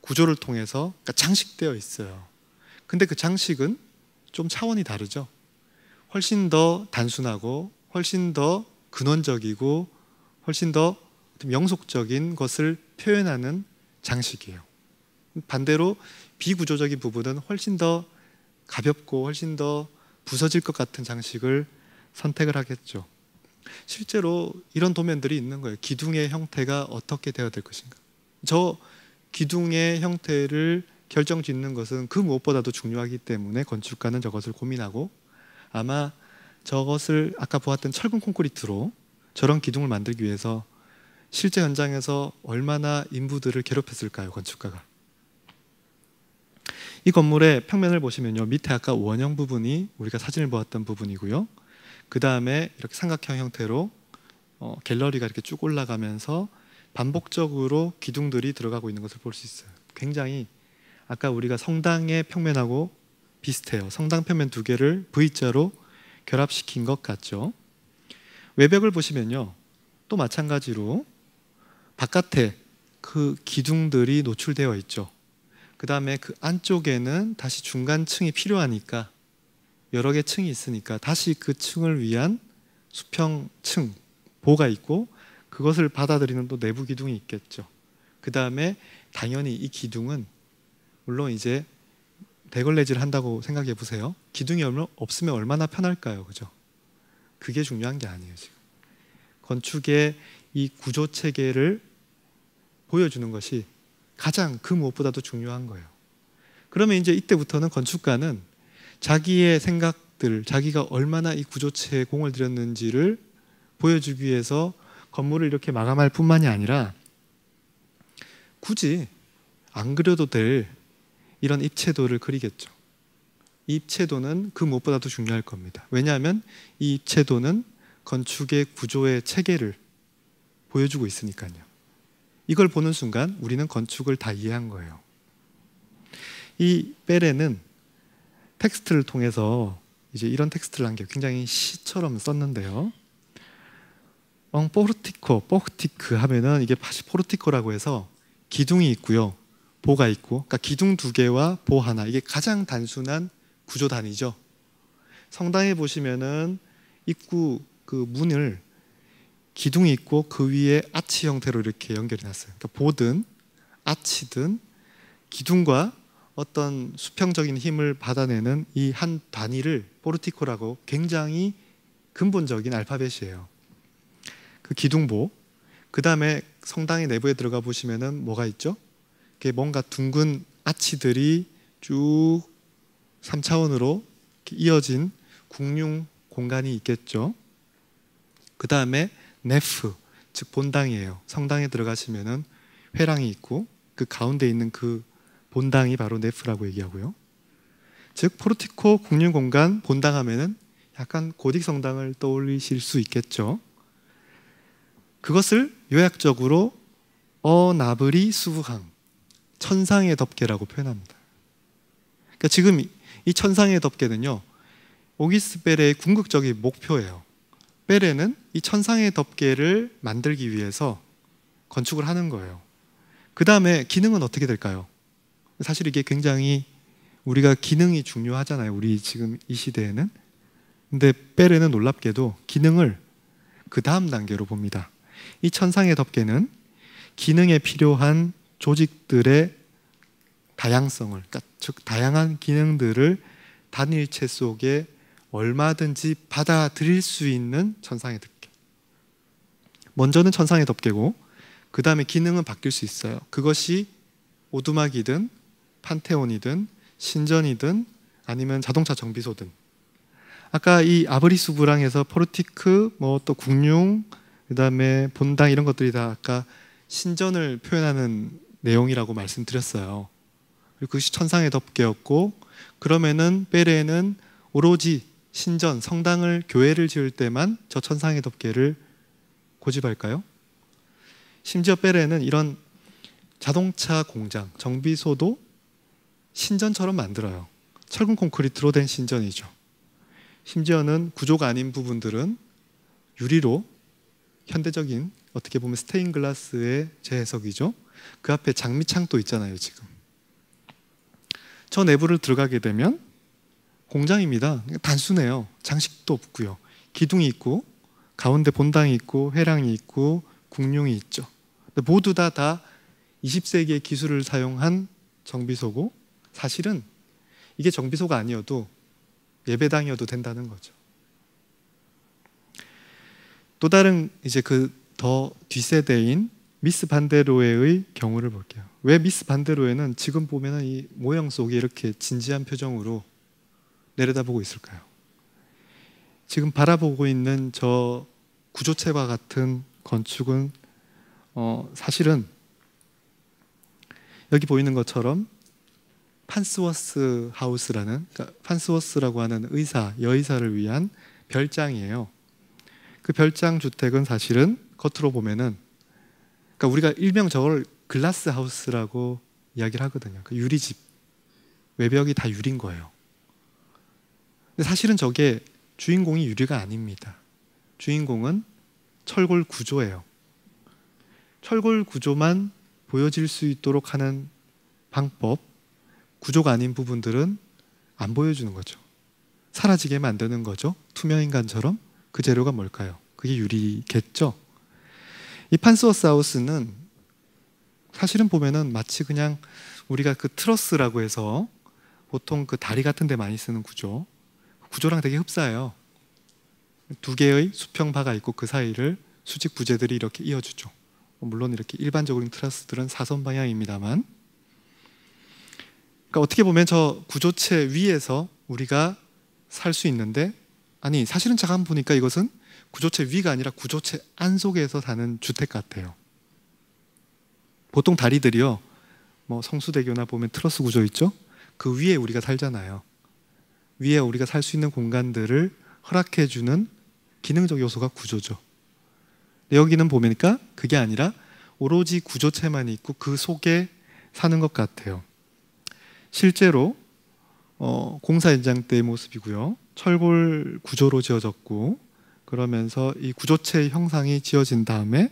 구조를 통해서 그러니까 장식되어 있어요. 근데 그 장식은 좀 차원이 다르죠. 훨씬 더 단순하고 훨씬 더 근원적이고 훨씬 더명속적인 것을 표현하는 장식이에요. 반대로 비구조적인 부분은 훨씬 더 가볍고 훨씬 더 부서질 것 같은 장식을 선택을 하겠죠. 실제로 이런 도면들이 있는 거예요. 기둥의 형태가 어떻게 되어야 될 것인가. 저 기둥의 형태를 결정 짓는 것은 그 무엇보다도 중요하기 때문에 건축가는 저것을 고민하고 아마 저것을 아까 보았던 철근 콘크리트로 저런 기둥을 만들기 위해서 실제 현장에서 얼마나 인부들을 괴롭혔을까요, 건축가가? 이 건물의 평면을 보시면요. 밑에 아까 원형 부분이 우리가 사진을 보았던 부분이고요. 그 다음에 이렇게 삼각형 형태로 어, 갤러리가 이렇게 쭉 올라가면서 반복적으로 기둥들이 들어가고 있는 것을 볼 수 있어요. 굉장히 아까 우리가 성당의 평면하고 비슷해요. 성당 평면 두 개를 V자로 결합시킨 것 같죠. 외벽을 보시면요. 또 마찬가지로 바깥에 그 기둥들이 노출되어 있죠. 그 다음에 그 안쪽에는 다시 중간층이 필요하니까 여러 개 층이 있으니까 다시 그 층을 위한 수평층 보가 있고 그것을 받아들이는 또 내부 기둥이 있겠죠. 그 다음에 당연히 이 기둥은 물론 이제 대걸레질 한다고 생각해 보세요. 기둥이 없으면 얼마나 편할까요, 그죠? 그게 중요한 게 아니에요 지금. 건축의 이 구조 체계를 보여주는 것이 가장 그 무엇보다도 중요한 거예요. 그러면 이제 이때부터는 건축가는 자기의 생각들, 자기가 얼마나 이 구조체에 공을 들였는지를 보여주기 위해서 건물을 이렇게 마감할 뿐만이 아니라 굳이 안 그려도 될 이런 입체도를 그리겠죠. 이 입체도는 그 무엇보다도 중요할 겁니다. 왜냐하면 이 입체도는 건축의 구조의 체계를 보여주고 있으니까요. 이걸 보는 순간 우리는 건축을 다 이해한 거예요. 이 베레는 텍스트를 통해서 이제 이런 텍스트를 남겨 굉장히 시처럼 썼는데요. 엉 포르티코, 포르티크 하면은 이게 사실 포르티코라고 해서 기둥이 있고요. 보가 있고, 그러니까 기둥 두 개와 보 하나 이게 가장 단순한 구조단이죠. 성당에 보시면은 입구 그 문을 기둥이 있고 그 위에 아치 형태로 이렇게 연결이 났어요. 그러니까 보든 아치든 기둥과 어떤 수평적인 힘을 받아내는 이 한 단위를 포르티코라고 굉장히 근본적인 알파벳이에요. 그 기둥보, 그 다음에 성당의 내부에 들어가 보시면은 뭐가 있죠? 이게 뭔가 둥근 아치들이 쭉 3차원으로 이어진 궁융 공간이 있겠죠. 그 다음에 네프, 즉 본당이에요. 성당에 들어가시면은 회랑이 있고 그 가운데 있는 그 본당이 바로 네프라고 얘기하고요. 즉 포르티코 국립 공간 본당 하면은 약간 고딕 성당을 떠올리실 수 있겠죠. 그것을 요약적으로 어나브리 수후항 천상의 덮개라고 표현합니다. 그러니까 지금 이 천상의 덮개는요 오기스 베레의 궁극적인 목표예요. 베레는 이 천상의 덮개를 만들기 위해서 건축을 하는 거예요. 그 다음에 기능은 어떻게 될까요? 사실 이게 굉장히 우리가 기능이 중요하잖아요. 우리 지금 이 시대에는. 근데 빼르는 놀랍게도 기능을 그 다음 단계로 봅니다. 이 천상의 덮개는 기능에 필요한 조직들의 다양성을, 그러니까 즉 다양한 기능들을 단일체 속에 얼마든지 받아들일 수 있는 천상의 덮개. 먼저는 천상의 덮개고 그 다음에 기능은 바뀔 수 있어요. 그것이 오두막이든 판테온이든 신전이든 아니면 자동차 정비소든 아까 이아브리수브랑에서 포르티크 뭐또 궁룡 그다음에 본당 이런 것들이 다 아까 신전을 표현하는 내용이라고 말씀드렸어요. 그것이 천상의 덮개였고 그러면은 베레는 오로지 신전 성당을 교회를 지을 때만 저 천상의 덮개를 고집할까요? 심지어 베레는 이런 자동차 공장 정비소도 신전처럼 만들어요. 철근 콘크리트로 된 신전이죠. 심지어는 구조가 아닌 부분들은 유리로 현대적인 어떻게 보면 스테인글라스의 재해석이죠. 그 앞에 장미창도 있잖아요, 지금. 저 내부를 들어가게 되면 공장입니다. 단순해요. 장식도 없고요. 기둥이 있고 가운데 본당이 있고 회랑이 있고 궁룡이 있죠. 모두 다 다 20세기의 기술을 사용한 정비소고 사실은 이게 정비소가 아니어도 예배당이어도 된다는 거죠. 또 다른 이제 그 더 뒷세대인 미스 반데로의 경우를 볼게요. 왜 미스 반데로에는 지금 보면이 모형 속에 이렇게 진지한 표정으로 내려다보고 있을까요? 지금 바라보고 있는 저 구조체와 같은 건축은 어, 사실은 여기 보이는 것처럼 판스워스 하우스라는 그러니까 판스워스라고 하는 의사 여의사를 위한 별장이에요. 그 별장 주택은 사실은 겉으로 보면은 그러니까 우리가 일명 저걸 글라스 하우스라고 이야기를 하거든요. 그 유리집 외벽이 다유리인 거예요. 근데 사실은 저게 주인공이 유리가 아닙니다. 주인공은 철골 구조예요. 철골 구조만 보여질 수 있도록 하는 방법 구조가 아닌 부분들은 안 보여주는 거죠. 사라지게 만드는 거죠. 투명인간처럼 그 재료가 뭘까요? 그게 유리겠죠. 이판스워스하우스는 사실은 보면은 마치 그냥 우리가 그 트러스라고 해서 보통 그 다리 같은 데 많이 쓰는 구조 구조랑 되게 흡사해요. 두 개의 수평 바가 있고 그 사이를 수직 부재들이 이렇게 이어주죠. 물론 이렇게 일반적인 트러스들은 사선 방향입니다만 그러니까 어떻게 보면 저 구조체 위에서 우리가 살 수 있는데 아니 사실은 잠깐 보니까 이것은 구조체 위가 아니라 구조체 안 속에서 사는 주택 같아요. 보통 다리들이요. 뭐 성수대교나 보면 트러스 구조 있죠? 그 위에 우리가 살잖아요. 위에 우리가 살 수 있는 공간들을 허락해 주는 기능적 요소가 구조죠. 여기는 보니까 그러니까 그게 아니라 오로지 구조체만 있고 그 속에 사는 것 같아요. 실제로 어, 공사 현장 때의 모습이고요. 철골 구조로 지어졌고 그러면서 이 구조체의 형상이 지어진 다음에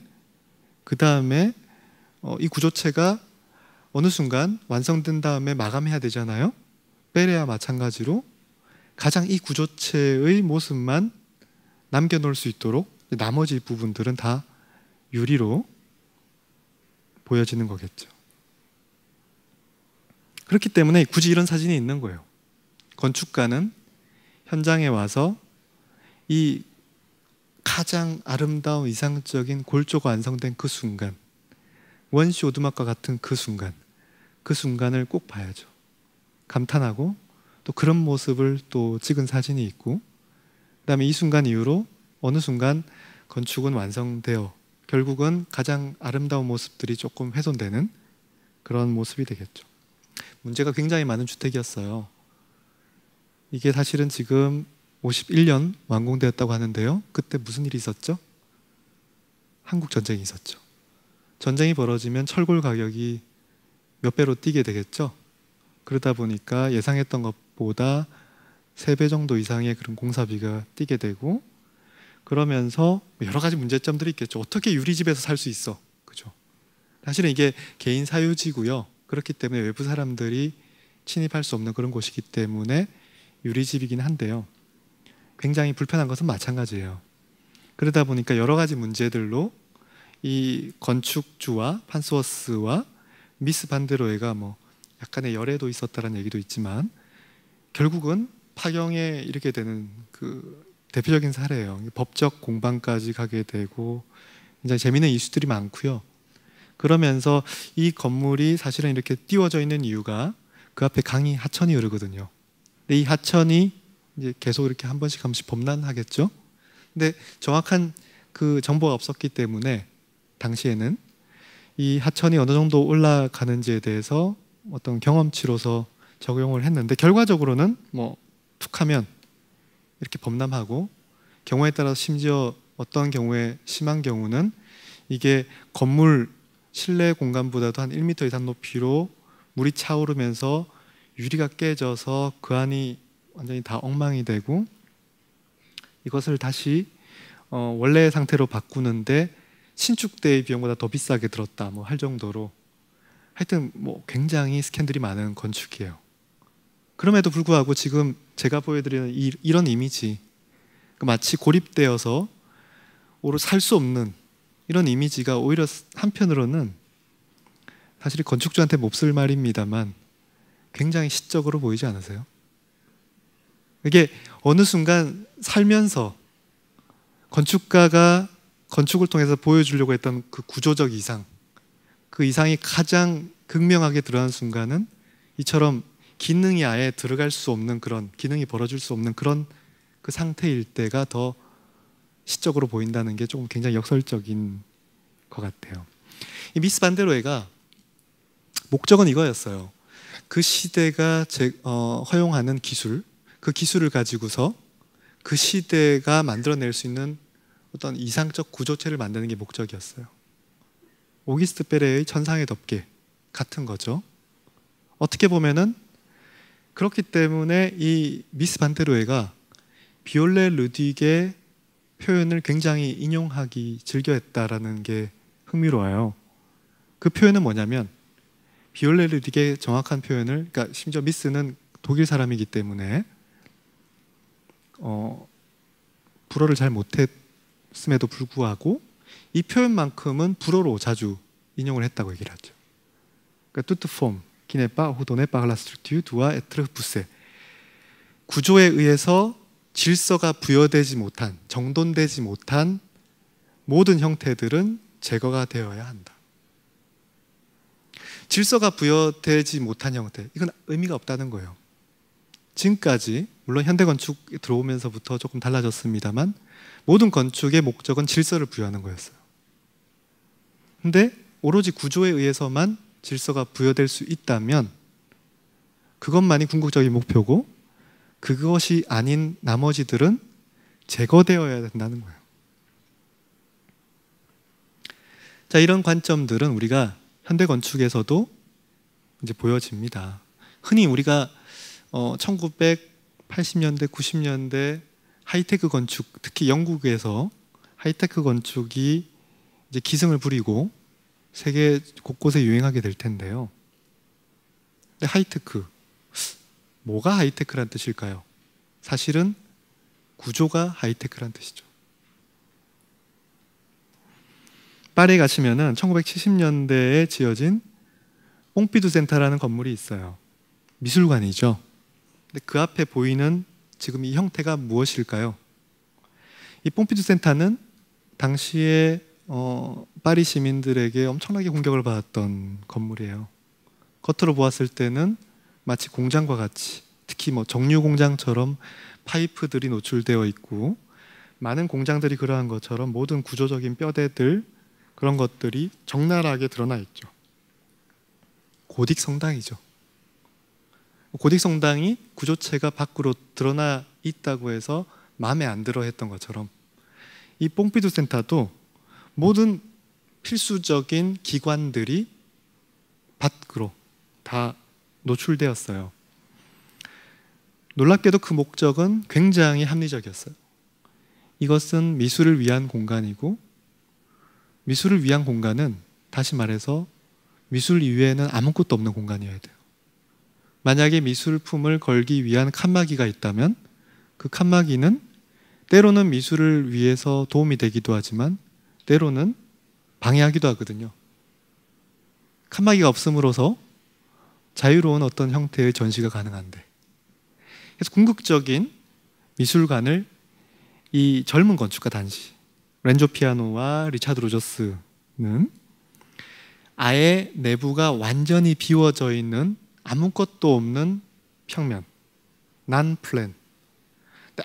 그 다음에 어, 이 구조체가 어느 순간 완성된 다음에 마감해야 되잖아요. 빼레야 마찬가지로 가장 이 구조체의 모습만 남겨놓을 수 있도록 나머지 부분들은 다 유리로 보여지는 거겠죠. 그렇기 때문에 굳이 이런 사진이 있는 거예요. 건축가는 현장에 와서 이 가장 아름다운 이상적인 골조가 완성된 그 순간, 원시 오두막과 같은 그 순간, 그 순간을 꼭 봐야죠. 감탄하고 또 그런 모습을 또 찍은 사진이 있고, 그다음에 이 순간 이후로 어느 순간 건축은 완성되어 결국은 가장 아름다운 모습들이 조금 훼손되는 그런 모습이 되겠죠. 문제가 굉장히 많은 주택이었어요. 이게 사실은 지금 51년 완공되었다고 하는데요. 그때 무슨 일이 있었죠? 한국 전쟁이 있었죠. 전쟁이 벌어지면 철골 가격이 몇 배로 뛰게 되겠죠. 그러다 보니까 예상했던 것보다 세 배 정도 이상의 그런 공사비가 뛰게 되고 그러면서 여러 가지 문제점들이 있겠죠. 어떻게 유리집에서 살 수 있어? 그죠? 사실은 이게 개인 사유지고요. 그렇기 때문에 외부 사람들이 침입할 수 없는 그런 곳이기 때문에 유리집이긴 한데요. 굉장히 불편한 것은 마찬가지예요. 그러다 보니까 여러 가지 문제들로 이 건축주와 판스워스와 미스 반데로에가 뭐 약간의 열애도 있었다는 얘기도 있지만 결국은 파경에 이르게 되는 그 대표적인 사례예요. 법적 공방까지 가게 되고 굉장히 재미있는 이슈들이 많고요. 그러면서 이 건물이 사실은 이렇게 띄워져 있는 이유가 그 앞에 강이 하천이 흐르거든요. 근데 이 하천이 이제 계속 이렇게 한 번씩 한 번씩 범람하겠죠. 근데 정확한 그 정보가 없었기 때문에 당시에는 이 하천이 어느 정도 올라가는지에 대해서 어떤 경험치로서 적용을 했는데 결과적으로는 뭐 툭하면 이렇게 범람하고 경우에 따라서 심지어 어떤 경우에 심한 경우는 이게 건물 실내 공간보다도 한 1m 이상 높이로 물이 차오르면서 유리가 깨져서 그 안이 완전히 다 엉망이 되고 이것을 다시 어, 원래 상태로 바꾸는데 신축 때의 비용보다 더 비싸게 들었다 뭐 할 정도로 하여튼 뭐 굉장히 스캔들이 많은 건축이에요. 그럼에도 불구하고 지금 제가 보여드리는 이, 런 이미지 마치 고립되어서 오로 살 수 없는 이런 이미지가 오히려 한편으로는 사실 건축주한테 몹쓸 말입니다만 굉장히 시적으로 보이지 않으세요? 이게 어느 순간 살면서 건축가가 건축을 통해서 보여주려고 했던 그 구조적 이상, 그 이상이 가장 극명하게 드러난 순간은 이처럼 기능이 아예 들어갈 수 없는 그런 기능이 벌어질 수 없는 그런 그 상태일 때가 더 시적으로 보인다는 게 조금 굉장히 역설적인 것 같아요. 이 미스 반데로에가 목적은 이거였어요. 그 시대가 제, 어, 허용하는 기술, 그 기술을 가지고서 그 시대가 만들어낼 수 있는 어떤 이상적 구조체를 만드는 게 목적이었어요. 오기스트 페레의 천상의 덮개 같은 거죠. 어떻게 보면은 그렇기 때문에 이 미스 반테로에가 비올레 루딕의 표현을 굉장히 인용하기 즐겨했다라는 게 흥미로워요. 그 표현은 뭐냐면 비올레를 되게 정확한 표현을 그러니까 심지어 미스는 독일 사람이기 때문에 어, 불어를 잘 못했음에도 불구하고 이 표현만큼은 불어로 자주 인용을 했다고 얘기를 하죠. 그러니까 toute forme qui n'est pas o r 구조에 의해서 질서가 부여되지 못한, 정돈되지 못한 모든 형태들은 제거가 되어야 한다. 질서가 부여되지 못한 형태, 이건 의미가 없다는 거예요. 지금까지, 물론 현대 건축이 들어오면서부터 조금 달라졌습니다만, 모든 건축의 목적은 질서를 부여하는 거였어요. 근데 오로지 구조에 의해서만 질서가 부여될 수 있다면, 그것만이 궁극적인 목표고, 그것이 아닌 나머지들은 제거되어야 된다는 거예요. 자, 이런 관점들은 우리가 현대 건축에서도 이제 보여집니다. 흔히 우리가 어, 1980년대, 90년대 하이테크 건축, 특히 영국에서 하이테크 건축이 이제 기승을 부리고 세계 곳곳에 유행하게 될 텐데요. 하이테크 뭐가 하이테크란 뜻일까요? 사실은 구조가 하이테크란 뜻이죠. 파리에 가시면은 1970년대에 지어진 뽕피두 센터라는 건물이 있어요. 미술관이죠. 근데 그 앞에 보이는 지금 이 형태가 무엇일까요? 이 뽕피두 센터는 당시에 어, 파리 시민들에게 엄청나게 공격을 받았던 건물이에요. 겉으로 보았을 때는 마치 공장과 같이 특히 뭐정류 공장처럼 파이프들이 노출되어 있고 많은 공장들이 그러한 것처럼 모든 구조적인 뼈대들 그런 것들이 적나라하게 드러나 있죠. 고딕 성당이죠. 고딕 성당이 구조체가 밖으로 드러나 있다고 해서 마음에 안 들어 했던 것처럼 이 뽕피두 센터도 모든 필수적인 기관들이 밖으로 다 노출되었어요. 놀랍게도 그 목적은 굉장히 합리적이었어요. 이것은 미술을 위한 공간이고 미술을 위한 공간은 다시 말해서 미술 이외에는 아무것도 없는 공간이어야 돼요. 만약에 미술품을 걸기 위한 칸막이가 있다면 그 칸막이는 때로는 미술을 위해서 도움이 되기도 하지만 때로는 방해하기도 하거든요. 칸막이가 없음으로서 자유로운 어떤 형태의 전시가 가능한데. 그래서 궁극적인 미술관을 이 젊은 건축가 단지 렌조 피아노와 리차드 로저스는 아예 내부가 완전히 비워져 있는 아무것도 없는 평면, 난 플랜.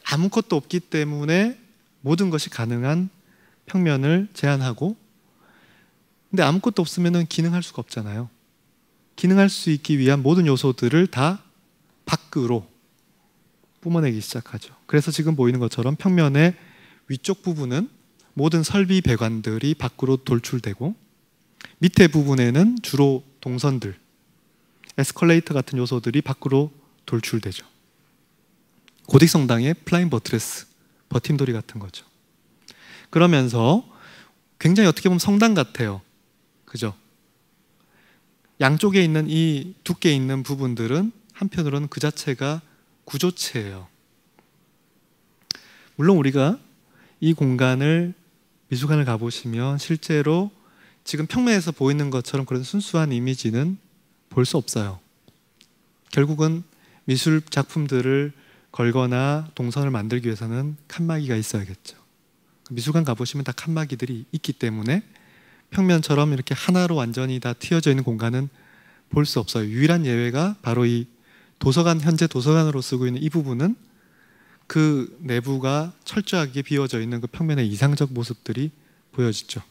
아무것도 없기 때문에 모든 것이 가능한 평면을 제한하고 근데 아무것도 없으면 기능할 수가 없잖아요. 기능할 수 있기 위한 모든 요소들을 다 밖으로 뿜어내기 시작하죠. 그래서 지금 보이는 것처럼 평면의 위쪽 부분은 모든 설비 배관들이 밖으로 돌출되고 밑에 부분에는 주로 동선들, 에스컬레이터 같은 요소들이 밖으로 돌출되죠. 고딕 성당의 플라잉 버트레스, 버팀돌이 같은 거죠. 그러면서 굉장히 어떻게 보면 성당 같아요. 그죠? 양쪽에 있는 이 두께 있는 부분들은 한편으로는 그 자체가 구조체예요. 물론 우리가 이 공간을 미술관을 가보시면 실제로 지금 평면에서 보이는 것처럼 그런 순수한 이미지는 볼 수 없어요. 결국은 미술 작품들을 걸거나 동선을 만들기 위해서는 칸막이가 있어야겠죠. 미술관 가보시면 다 칸막이들이 있기 때문에 평면처럼 이렇게 하나로 완전히 다 튀어져 있는 공간은 볼 수 없어요. 유일한 예외가 바로 이 도서관 현재 도서관으로 쓰고 있는 이 부분은 그 내부가 철저하게 비워져 있는 그 평면의 이상적 모습들이 보여지죠.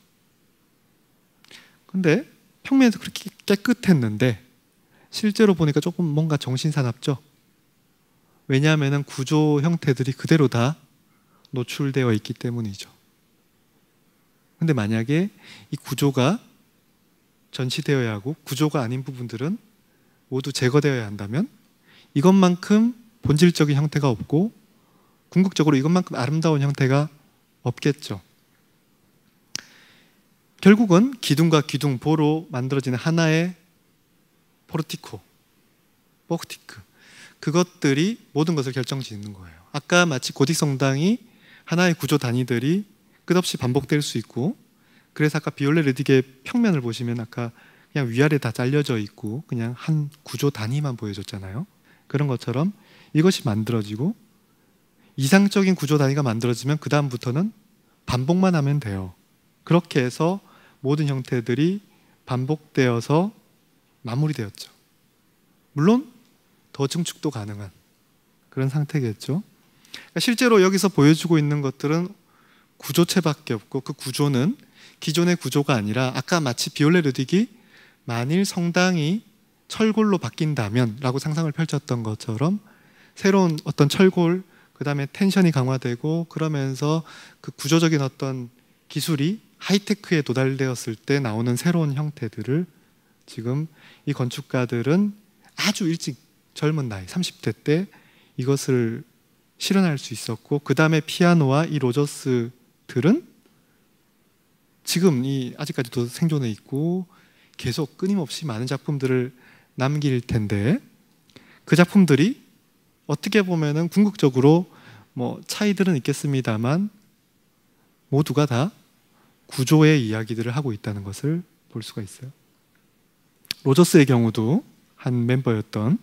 근데 평면에서 그렇게 깨끗했는데 실제로 보니까 조금 뭔가 정신사납죠. 왜냐하면 구조 형태들이 그대로 다 노출되어 있기 때문이죠. 근데 만약에 이 구조가 전시되어야 하고 구조가 아닌 부분들은 모두 제거되어야 한다면 이것만큼 본질적인 형태가 없고 궁극적으로 이것만큼 아름다운 형태가 없겠죠. 결국은 기둥과 기둥 보로 만들어지는 하나의 포르티코, 포르티크 그것들이 모든 것을 결정짓는 거예요. 아까 마치 고딕 성당이 하나의 구조 단위들이 끝없이 반복될 수 있고 그래서 아까 비올레 레디게 평면을 보시면 아까 그냥 위아래 다 잘려져 있고 그냥 한 구조 단위만 보여줬잖아요. 그런 것처럼 이것이 만들어지고 이상적인 구조 단위가 만들어지면 그 다음부터는 반복만 하면 돼요. 그렇게 해서 모든 형태들이 반복되어서 마무리되었죠. 물론 더 증축도 가능한 그런 상태겠죠. 그러니까 실제로 여기서 보여주고 있는 것들은 구조체밖에 없고 그 구조는 기존의 구조가 아니라 아까 마치 비올레 르딕이 만일 성당이 철골로 바뀐다면라고 상상을 펼쳤던 것처럼 새로운 어떤 철골 그다음에 텐션이 강화되고 그러면서 그 구조적인 어떤 기술이 하이테크에 도달되었을 때 나오는 새로운 형태들을 지금 이 건축가들은 아주 일찍 젊은 나이 30대 때 이것을 실현할 수 있었고 그다음에 피아노와 이 로저스 들은 지금 이 아직까지도 생존해 있고 계속 끊임없이 많은 작품들을 남길 텐데 그 작품들이 어떻게 보면은 궁극적으로 뭐 차이들은 있겠습니다만 모두가 다 구조의 이야기들을 하고 있다는 것을 볼 수가 있어요. 로저스의 경우도 한 멤버였던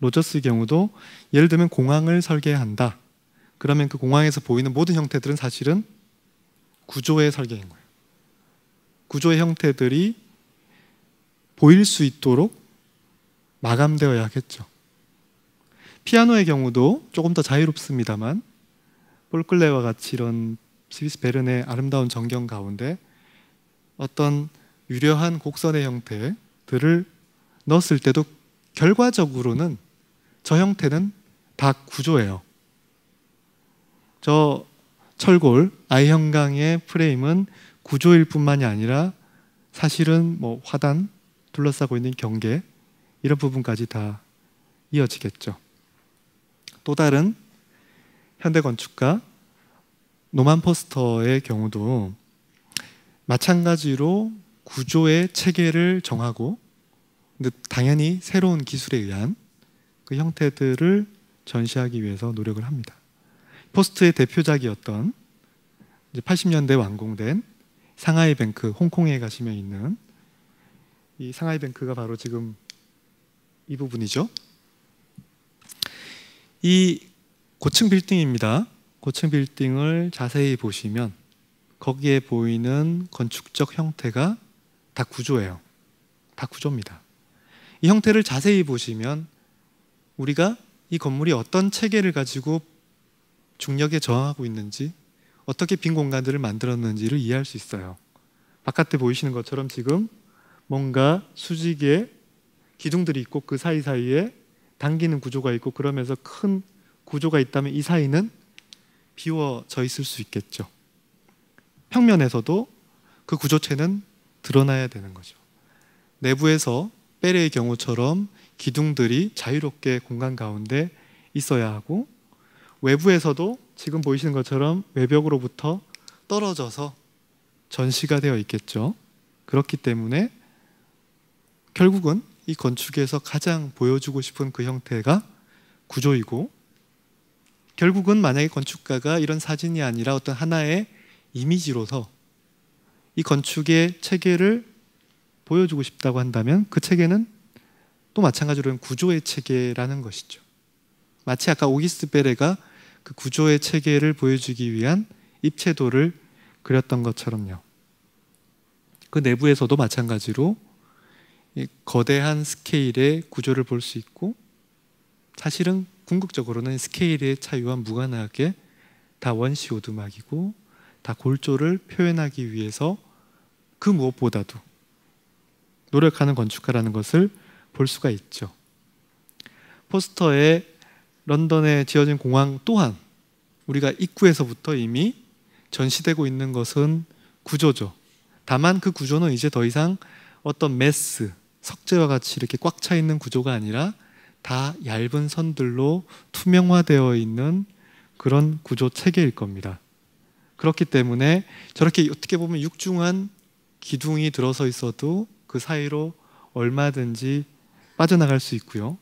로저스의 경우도 예를 들면 공항을 설계한다. 그러면 그 공항에서 보이는 모든 형태들은 사실은 구조의 설계인 거예요. 구조의 형태들이 보일 수 있도록 마감되어야 하겠죠. 피아노의 경우도 조금 더 자유롭습니다만 볼클레와 같이 이런 스위스 베른의 아름다운 전경 가운데 어떤 유려한 곡선의 형태들을 넣었을 때도 결과적으로는 저 형태는 다 구조예요. 저 철골 아이형강의 프레임은 구조일 뿐만이 아니라 사실은 뭐 화단 둘러싸고 있는 경계 이런 부분까지 다 이어지겠죠. 또 다른 현대 건축가 노만 포스터의 경우도 마찬가지로 구조의 체계를 정하고 근데 당연히 새로운 기술에 의한 그 형태들을 전시하기 위해서 노력을 합니다. 포스트의 대표작이었던 80년대 완공된 상하이 뱅크 홍콩에 가시면 있는 이 상하이 뱅크가 바로 지금 이 부분이죠. 이 고층 빌딩입니다. 고층 빌딩을 자세히 보시면 거기에 보이는 건축적 형태가 다 구조예요. 다 구조입니다. 이 형태를 자세히 보시면 우리가 이 건물이 어떤 체계를 가지고 중력에 저항하고 있는지 어떻게 빈 공간들을 만들었는지를 이해할 수 있어요. 바깥에 보이시는 것처럼 지금 뭔가 수직에 기둥들이 있고 그 사이사이에 당기는 구조가 있고 그러면서 큰 구조가 있다면 이 사이는 비워져 있을 수 있겠죠. 평면에서도 그 구조체는 드러나야 되는 거죠. 내부에서 베레의 경우처럼 기둥들이 자유롭게 공간 가운데 있어야 하고 외부에서도 지금 보이시는 것처럼 외벽으로부터 떨어져서 전시가 되어 있겠죠. 그렇기 때문에 결국은 이 건축에서 가장 보여주고 싶은 그 형태가 구조이고 결국은 만약에 건축가가 이런 사진이 아니라 어떤 하나의 이미지로서 이 건축의 체계를 보여주고 싶다고 한다면 그 체계는 또 마찬가지로 구조의 체계라는 것이죠. 마치 아까 오기스 베레가 그 구조의 체계를 보여주기 위한 입체도를 그렸던 것처럼요. 그 내부에서도 마찬가지로 거대한 스케일의 구조를 볼 수 있고 사실은 궁극적으로는 스케일의 차이와 무관하게 다 원시 오두막이고 다 골조를 표현하기 위해서 그 무엇보다도 노력하는 건축가라는 것을 볼 수가 있죠. 포스터에 런던에 지어진 공항 또한 우리가 입구에서부터 이미 전시되고 있는 것은 구조죠. 다만 그 구조는 이제 더 이상 어떤 메스, 석재와 같이 이렇게 꽉 차 있는 구조가 아니라 다 얇은 선들로 투명화되어 있는 그런 구조 체계일 겁니다. 그렇기 때문에 저렇게 어떻게 보면 육중한 기둥이 들어서 있어도 그 사이로 얼마든지 빠져나갈 수 있고요.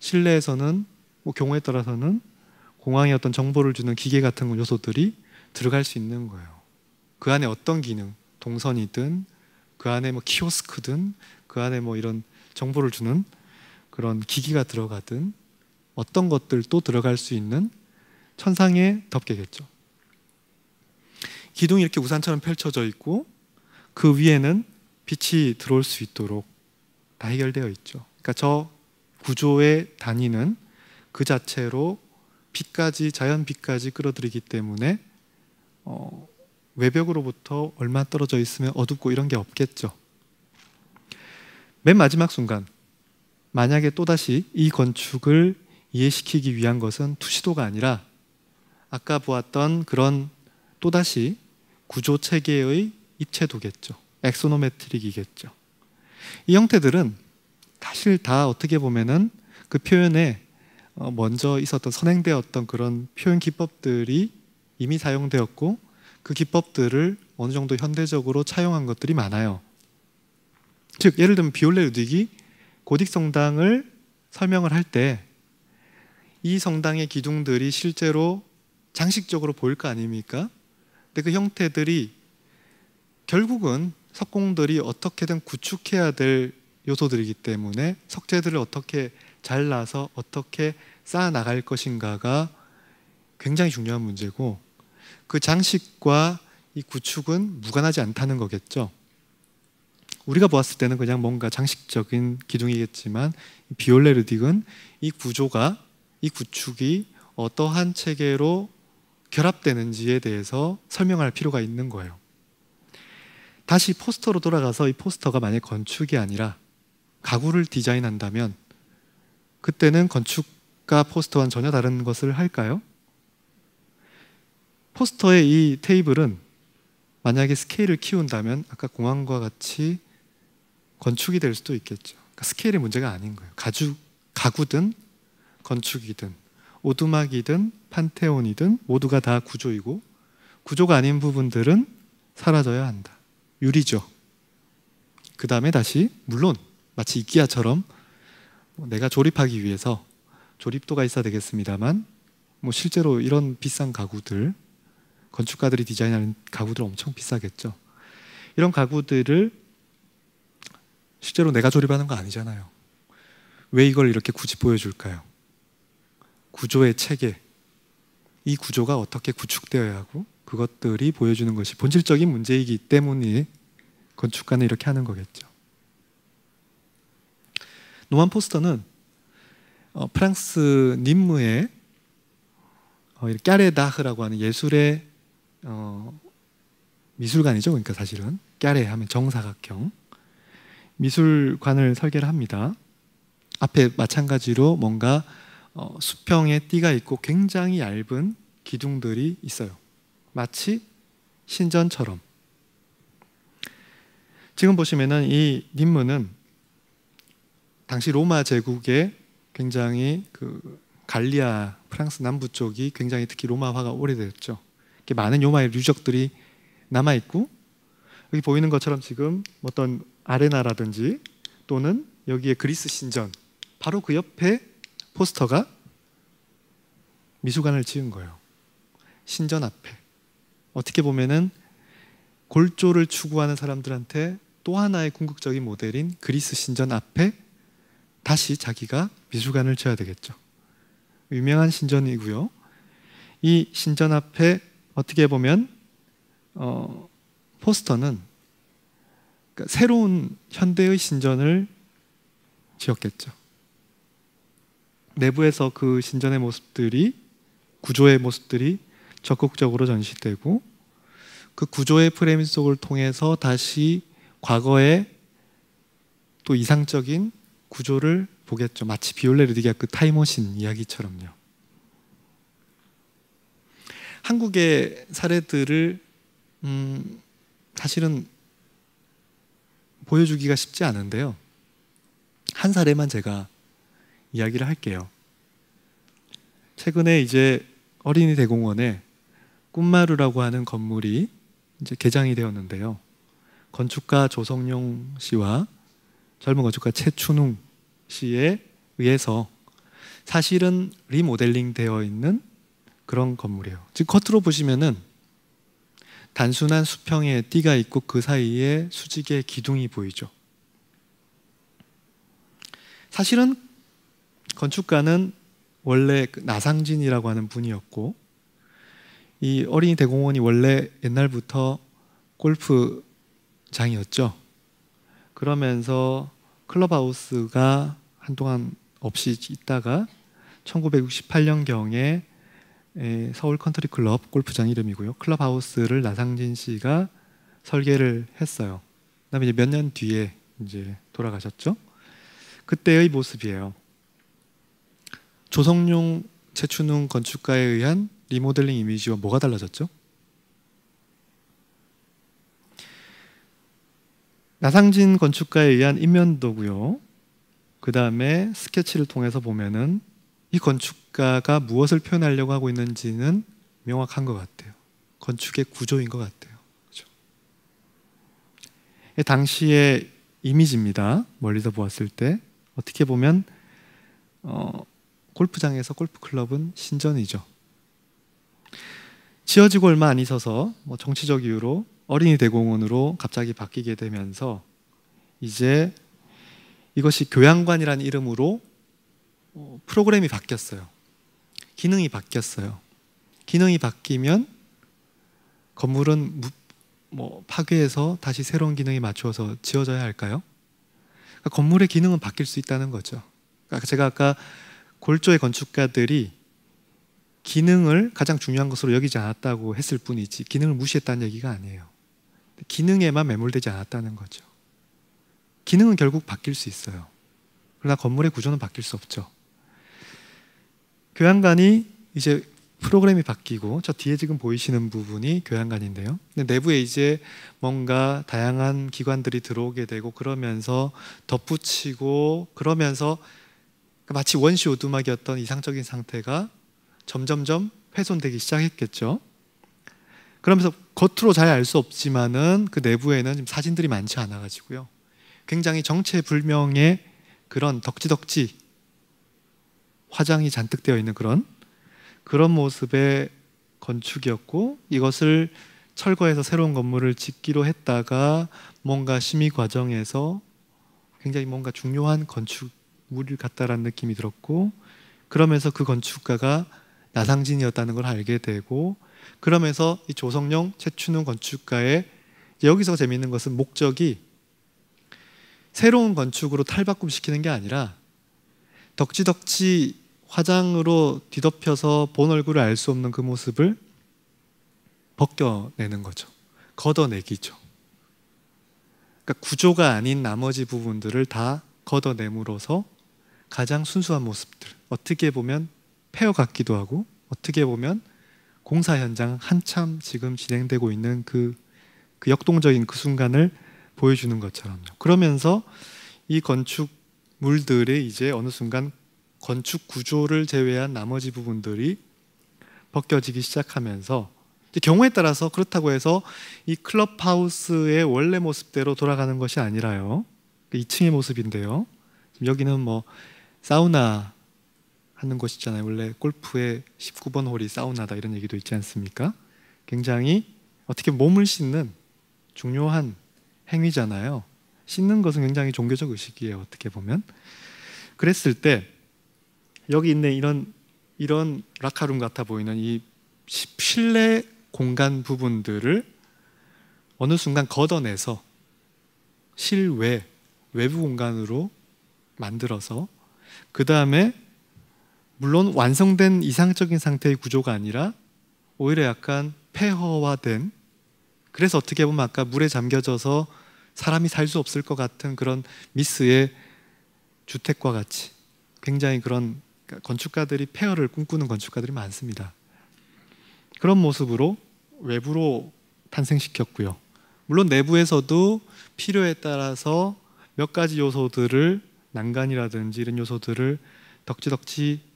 실내에서는 뭐 경우에 따라서는 공항에 어떤 정보를 주는 기계 같은 요소들이 들어갈 수 있는 거예요. 그 안에 어떤 기능, 동선이든 그 안에 뭐 키오스크든 그 안에 뭐 이런 정보를 주는 그런 기기가 들어가든 어떤 것들도 들어갈 수 있는 천상의 덮개겠죠. 기둥이 이렇게 우산처럼 펼쳐져 있고 그 위에는 빛이 들어올 수 있도록 다 해결되어 있죠. 그러니까 저 구조의 단위는 그 자체로 빛까지 자연 빛까지 끌어들이기 때문에 어, 외벽으로부터 얼마 떨어져 있으면 어둡고 이런 게 없겠죠. 맨 마지막 순간 만약에 또다시 이 건축을 이해시키기 위한 것은 투시도가 아니라 아까 보았던 그런 또다시 구조 체계의 입체도겠죠. 엑소노메트릭이겠죠. 이 형태들은 사실 다 어떻게 보면은 그 표현에 어, 먼저 있었던 선행되었던 그런 표현 기법들이 이미 사용되었고 그 기법들을 어느 정도 현대적으로 차용한 것들이 많아요. 즉 예를 들면 비올레 루딕이 고딕 성당을 설명을 할 때 이 성당의 기둥들이 실제로 장식적으로 보일 거 아닙니까? 근데 그 형태들이 결국은 석공들이 어떻게든 구축해야 될 요소들이기 때문에 석재들을 어떻게 잘라서 어떻게 쌓아 나갈 것인가가 굉장히 중요한 문제고 그 장식과 이 구축은 무관하지 않다는 거겠죠. 우리가 보았을 때는 그냥 뭔가 장식적인 기둥이겠지만 비올레르딕은 이 구조가 이 구축이 어떠한 체계로 결합되는지에 대해서 설명할 필요가 있는 거예요. 다시 포스터로 돌아가서 이 포스터가 만약 건축이 아니라 가구를 디자인한다면 그때는 건축가 포스터와는 전혀 다른 것을 할까요? 포스터의 이 테이블은 만약에 스케일을 키운다면 아까 공항과 같이 건축이 될 수도 있겠죠. 그러니까 스케일의 문제가 아닌 거예요. 가죽, 가구든 건축이든 오두막이든 판테온이든 모두가 다 구조이고 구조가 아닌 부분들은 사라져야 한다. 유리죠. 그 다음에 다시 물론 마치 이끼야처럼 내가 조립하기 위해서 조립도가 있어야 되겠습니다만 뭐 실제로 이런 비싼 가구들 건축가들이 디자인하는 가구들 엄청 비싸겠죠. 이런 가구들을 실제로 내가 조립하는 거 아니잖아요. 왜 이걸 이렇게 굳이 보여줄까요? 구조의 체계, 이 구조가 어떻게 구축되어야 하고 그것들이 보여주는 것이 본질적인 문제이기 때문에 건축가는 이렇게 하는 거겠죠. 노만 포스터는 어, 프랑스 님무의 어, 까레다흐라고 하는 예술의 어, 미술관이죠. 그러니까 사실은 까레 하면 정사각형 미술관을 설계를 합니다. 앞에 마찬가지로 뭔가 어, 수평의 띠가 있고 굉장히 얇은 기둥들이 있어요. 마치 신전처럼. 지금 보시면은 이 님문은 당시 로마 제국의 굉장히 그 갈리아 프랑스 남부 쪽이 굉장히 특히 로마화가 오래됐죠. 많은 로마의 유적들이 남아 있고 여기 보이는 것처럼 지금 어떤 아레나라든지 또는 여기에 그리스 신전 바로 그 옆에 포스터가 미술관을 지은 거예요. 신전 앞에 어떻게 보면은 골조를 추구하는 사람들한테 또 하나의 궁극적인 모델인 그리스 신전 앞에 다시 자기가 미술관을 지어야 되겠죠. 유명한 신전이고요. 이 신전 앞에 어떻게 보면 어, 포스터는 그러니까 새로운 현대의 신전을 지었겠죠. 내부에서 그 신전의 모습들이 구조의 모습들이 적극적으로 전시되고 그 구조의 프레임 속을 통해서 다시 과거의 또 이상적인 구조를 보겠죠. 마치 비올레 르디가 그 타임머신 이야기처럼요. 한국의 사례들을 음, 사실은 보여주기가 쉽지 않은데요. 한 사례만 제가 이야기를 할게요. 최근에 이제 어린이 대공원에 꿈마루라고 하는 건물이 이제 개장이 되었는데요. 건축가 조성용 씨와 젊은 건축가 그러니까 최춘웅 씨에 의해서 사실은 리모델링 되어 있는 그런 건물이에요. 즉 겉으로 보시면은 단순한 수평의 띠가 있고 그 사이에 수직의 기둥이 보이죠. 사실은 건축가는 원래 그 나상진이라고 하는 분이었고 이 어린이 대공원이 원래 옛날부터 골프장이었죠. 그러면서 클럽하우스가 한동안 없이 있다가 1968년경에 서울 컨트리 클럽 골프장 이름이고요. 클럽하우스를 나상진 씨가 설계를 했어요. 그다음에 이제 몇년 뒤에 이제 돌아가셨죠. 그때의 모습이에요. 조성용 최춘웅 건축가에 의한 리모델링 이미지와 뭐가 달라졌죠? 나상진 건축가에 의한 인면도고요. 그 다음에 스케치를 통해서 보면은 이 건축가가 무엇을 표현하려고 하고 있는지는 명확한 것 같아요. 건축의 구조인 것 같아요. 그죠? 당시의 이미지입니다. 멀리서 보았을 때 어떻게 보면 어, 골프장에서 골프 클럽은 신전이죠. 지어지고 얼마 안 있어서 뭐 정치적 이유로 어린이 대공원으로 갑자기 바뀌게 되면서 이제 이것이 교양관이라는 이름으로 어, 프로그램이 바뀌었어요. 기능이 바뀌었어요. 기능이 바뀌면 건물은 뭐 파괴해서 다시 새로운 기능에 맞추어서 지어져야 할까요? 그러니까 건물의 기능은 바뀔 수 있다는 거죠. 그러니까 제가 아까 골조의 건축가들이 기능을 가장 중요한 것으로 여기지 않았다고 했을 뿐이지 기능을 무시했다는 얘기가 아니에요. 기능에만 매몰되지 않았다는 거죠. 기능은 결국 바뀔 수 있어요. 그러나 건물의 구조는 바뀔 수 없죠. 교양관이 이제 프로그램이 바뀌고 저 뒤에 지금 보이시는 부분이 교양관인데요. 내부에 이제 뭔가 다양한 기관들이 들어오게 되고 그러면서 덧붙이고 그러면서 마치 원시 오두막이었던 이상적인 상태가 점점점 훼손되기 시작했겠죠. 그러면서 겉으로 잘 알 수 없지만은 그 내부에는 지금 사진들이 많지 않아 가지고요. 굉장히 정체불명의 그런 덕지덕지 화장이 잔뜩 되어 있는 그런 그런 모습의 건축이었고 이것을 철거해서 새로운 건물을 짓기로 했다가 뭔가 심의 과정에서 굉장히 뭔가 중요한 건축물을 갖다라는 느낌이 들었고 그러면서 그 건축가가 나상진이었다는 걸 알게 되고 그러면서 이 조성룡 최춘웅 건축가의 여기서 재미있는 것은 목적이 새로운 건축으로 탈바꿈시키는 게 아니라 덕지덕지 화장으로 뒤덮여서 본 얼굴을 알 수 없는 그 모습을 벗겨내는 거죠. 걷어내기죠. 그러니까 구조가 아닌 나머지 부분들을 다 걷어내므로서 가장 순수한 모습들 어떻게 보면 폐허 같기도 하고 어떻게 보면 공사 현장 한참 지금 진행되고 있는 그, 그 역동적인 그 순간을 보여주는 것처럼요. 그러면서 이 건축물들의 이제 어느 순간 건축 구조를 제외한 나머지 부분들이 벗겨지기 시작하면서 경우에 따라서 그렇다고 해서 이 클럽하우스의 원래 모습대로 돌아가는 것이 아니라요. 2층의 그 모습인데요. 여기는 뭐 사우나 하는 것이잖아요. 원래 골프의 19번 홀이 사우나다 이런 얘기도 있지 않습니까? 굉장히 어떻게 몸을 씻는 중요한 행위잖아요. 씻는 것은 굉장히 종교적 의식이에요. 어떻게 보면 그랬을 때 여기 있는 이런 이런 라카룸 같아 보이는 이 실내 공간 부분들을 어느 순간 걷어내서 실외 외부 공간으로 만들어서 그 다음에 물론 완성된 이상적인 상태의 구조가 아니라 오히려 약간 폐허화된 그래서 어떻게 보면 아까 물에 잠겨져서 사람이 살 수 없을 것 같은 그런 미스의 주택과 같이 굉장히 그런 건축가들이 폐허를 꿈꾸는 건축가들이 많습니다. 그런 모습으로 외부로 탄생시켰고요. 물론 내부에서도 필요에 따라서 몇 가지 요소들을 난간이라든지 이런 요소들을 덕지덕지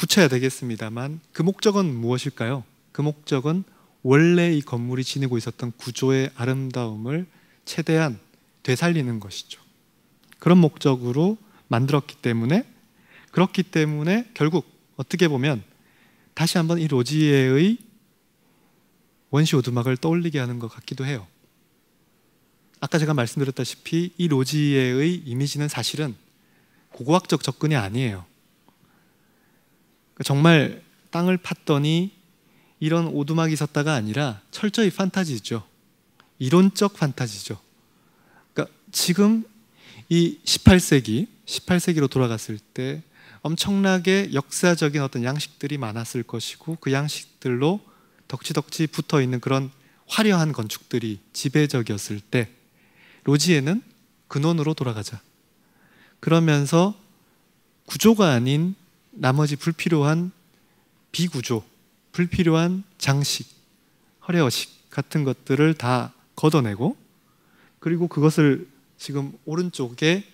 붙여야 되겠습니다만 그 목적은 무엇일까요? 그 목적은 원래 이 건물이 지니고 있었던 구조의 아름다움을 최대한 되살리는 것이죠. 그런 목적으로 만들었기 때문에 그렇기 때문에 결국 어떻게 보면 다시 한번 이 로지에의 원시 오두막을 떠올리게 하는 것 같기도 해요. 아까 제가 말씀드렸다시피 이 로지에의 이미지는 사실은 고고학적 접근이 아니에요. 그러니까 정말 땅을 팠더니 이런 오두막이 섰다가 아니라 철저히 판타지죠. 이론적 판타지죠. 그러니까 지금 이 18세기, 18세기로 돌아갔을 때 엄청나게 역사적인 어떤 양식들이 많았을 것이고 그 양식들로 덕지덕지 붙어 있는 그런 화려한 건축들이 지배적이었을 때 로지에는 근원으로 돌아가자. 그러면서 구조가 아닌 나머지 불필요한 비구조, 불필요한 장식, 허례허식 같은 것들을 다 걷어내고 그리고 그것을 지금 오른쪽에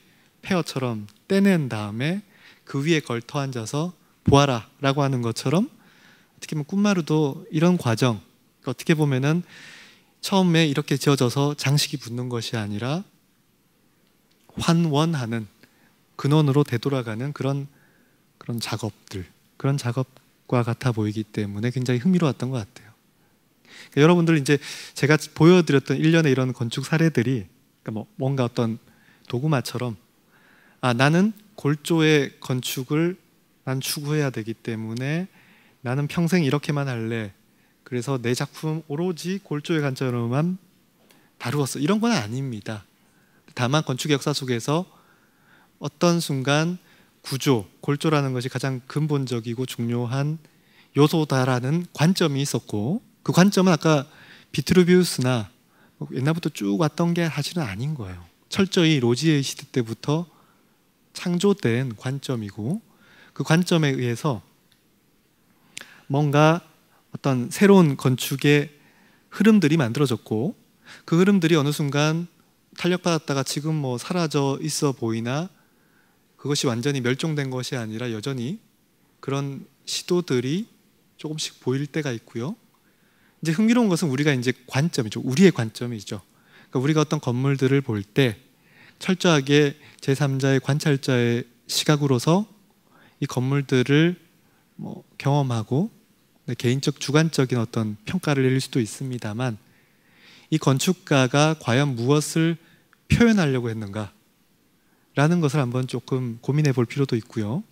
페어처럼 떼낸 다음에 그 위에 걸터 앉아서 보아라 라고 하는 것처럼 어떻게 보면 꿈마루도 이런 과정 어떻게 보면은 처음에 이렇게 지어져서 장식이 붙는 것이 아니라 환원하는 근원으로 되돌아가는 그런 그런 작업들 그런 작업과 같아 보이기 때문에 굉장히 흥미로웠던 것 같아요. 그러니까 여러분들 이제 제가 보여드렸던 일련의 이런 건축 사례들이 그러니까 뭐 뭔가 어떤 도구마처럼 아 나는 골조의 건축을 난 추구해야 되기 때문에 나는 평생 이렇게만 할래. 그래서 내 작품 오로지 골조의 관점으로만 다루었어. 이런 건 아닙니다. 다만 건축 역사 속에서 어떤 순간 구조, 골조라는 것이 가장 근본적이고 중요한 요소다라는 관점이 있었고 그 관점은 아까 비트루비우스나 뭐 옛날부터 쭉 왔던 게 사실은 아닌 거예요. 철저히 로지의 시대 때부터 창조된 관점이고 그 관점에 의해서 뭔가 어떤 새로운 건축의 흐름들이 만들어졌고 그 흐름들이 어느 순간 탄력받았다가 지금 뭐 사라져 있어 보이나 그것이 완전히 멸종된 것이 아니라 여전히 그런 시도들이 조금씩 보일 때가 있고요. 이제 흥미로운 것은 우리가 이제 관점이죠. 우리의 관점이죠. 그러니까 우리가 어떤 건물들을 볼 때 철저하게 제3자의 관찰자의 시각으로서 이 건물들을 뭐 경험하고 네, 개인적 주관적인 어떤 평가를 내릴 수도 있습니다만 이 건축가가 과연 무엇을 표현하려고 했는가 라는 것을 한번 조금 고민해 볼 필요도 있고요.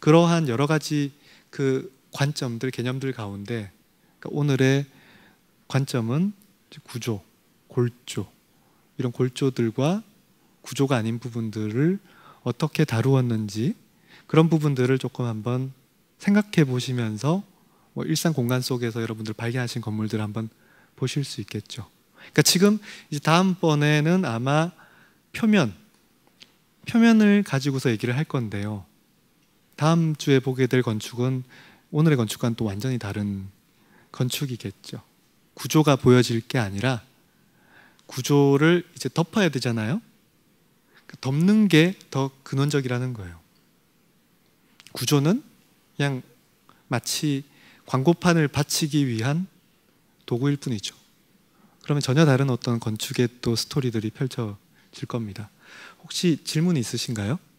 그러한 여러 가지 그 관점들, 개념들 가운데 그러니까 오늘의 관점은 구조, 골조, 이런 골조들과 구조가 아닌 부분들을 어떻게 다루었는지 그런 부분들을 조금 한번 생각해 보시면서 뭐 일상 공간 속에서 여러분들 발견하신 건물들을 한번 보실 수 있겠죠. 그러니까 지금 이제 다음번에는 아마 표면, 표면을 가지고서 얘기를 할 건데요. 다음 주에 보게 될 건축은 오늘의 건축과는 또 완전히 다른 건축이겠죠. 구조가 보여질 게 아니라 구조를 이제 덮어야 되잖아요. 그러니까 덮는 게 더 근원적이라는 거예요. 구조는 그냥 마치 광고판을 받치기 위한 도구일 뿐이죠. 그러면 전혀 다른 어떤 건축의 또 스토리들이 펼쳐질 겁니다. 혹시 질문 있으신가요?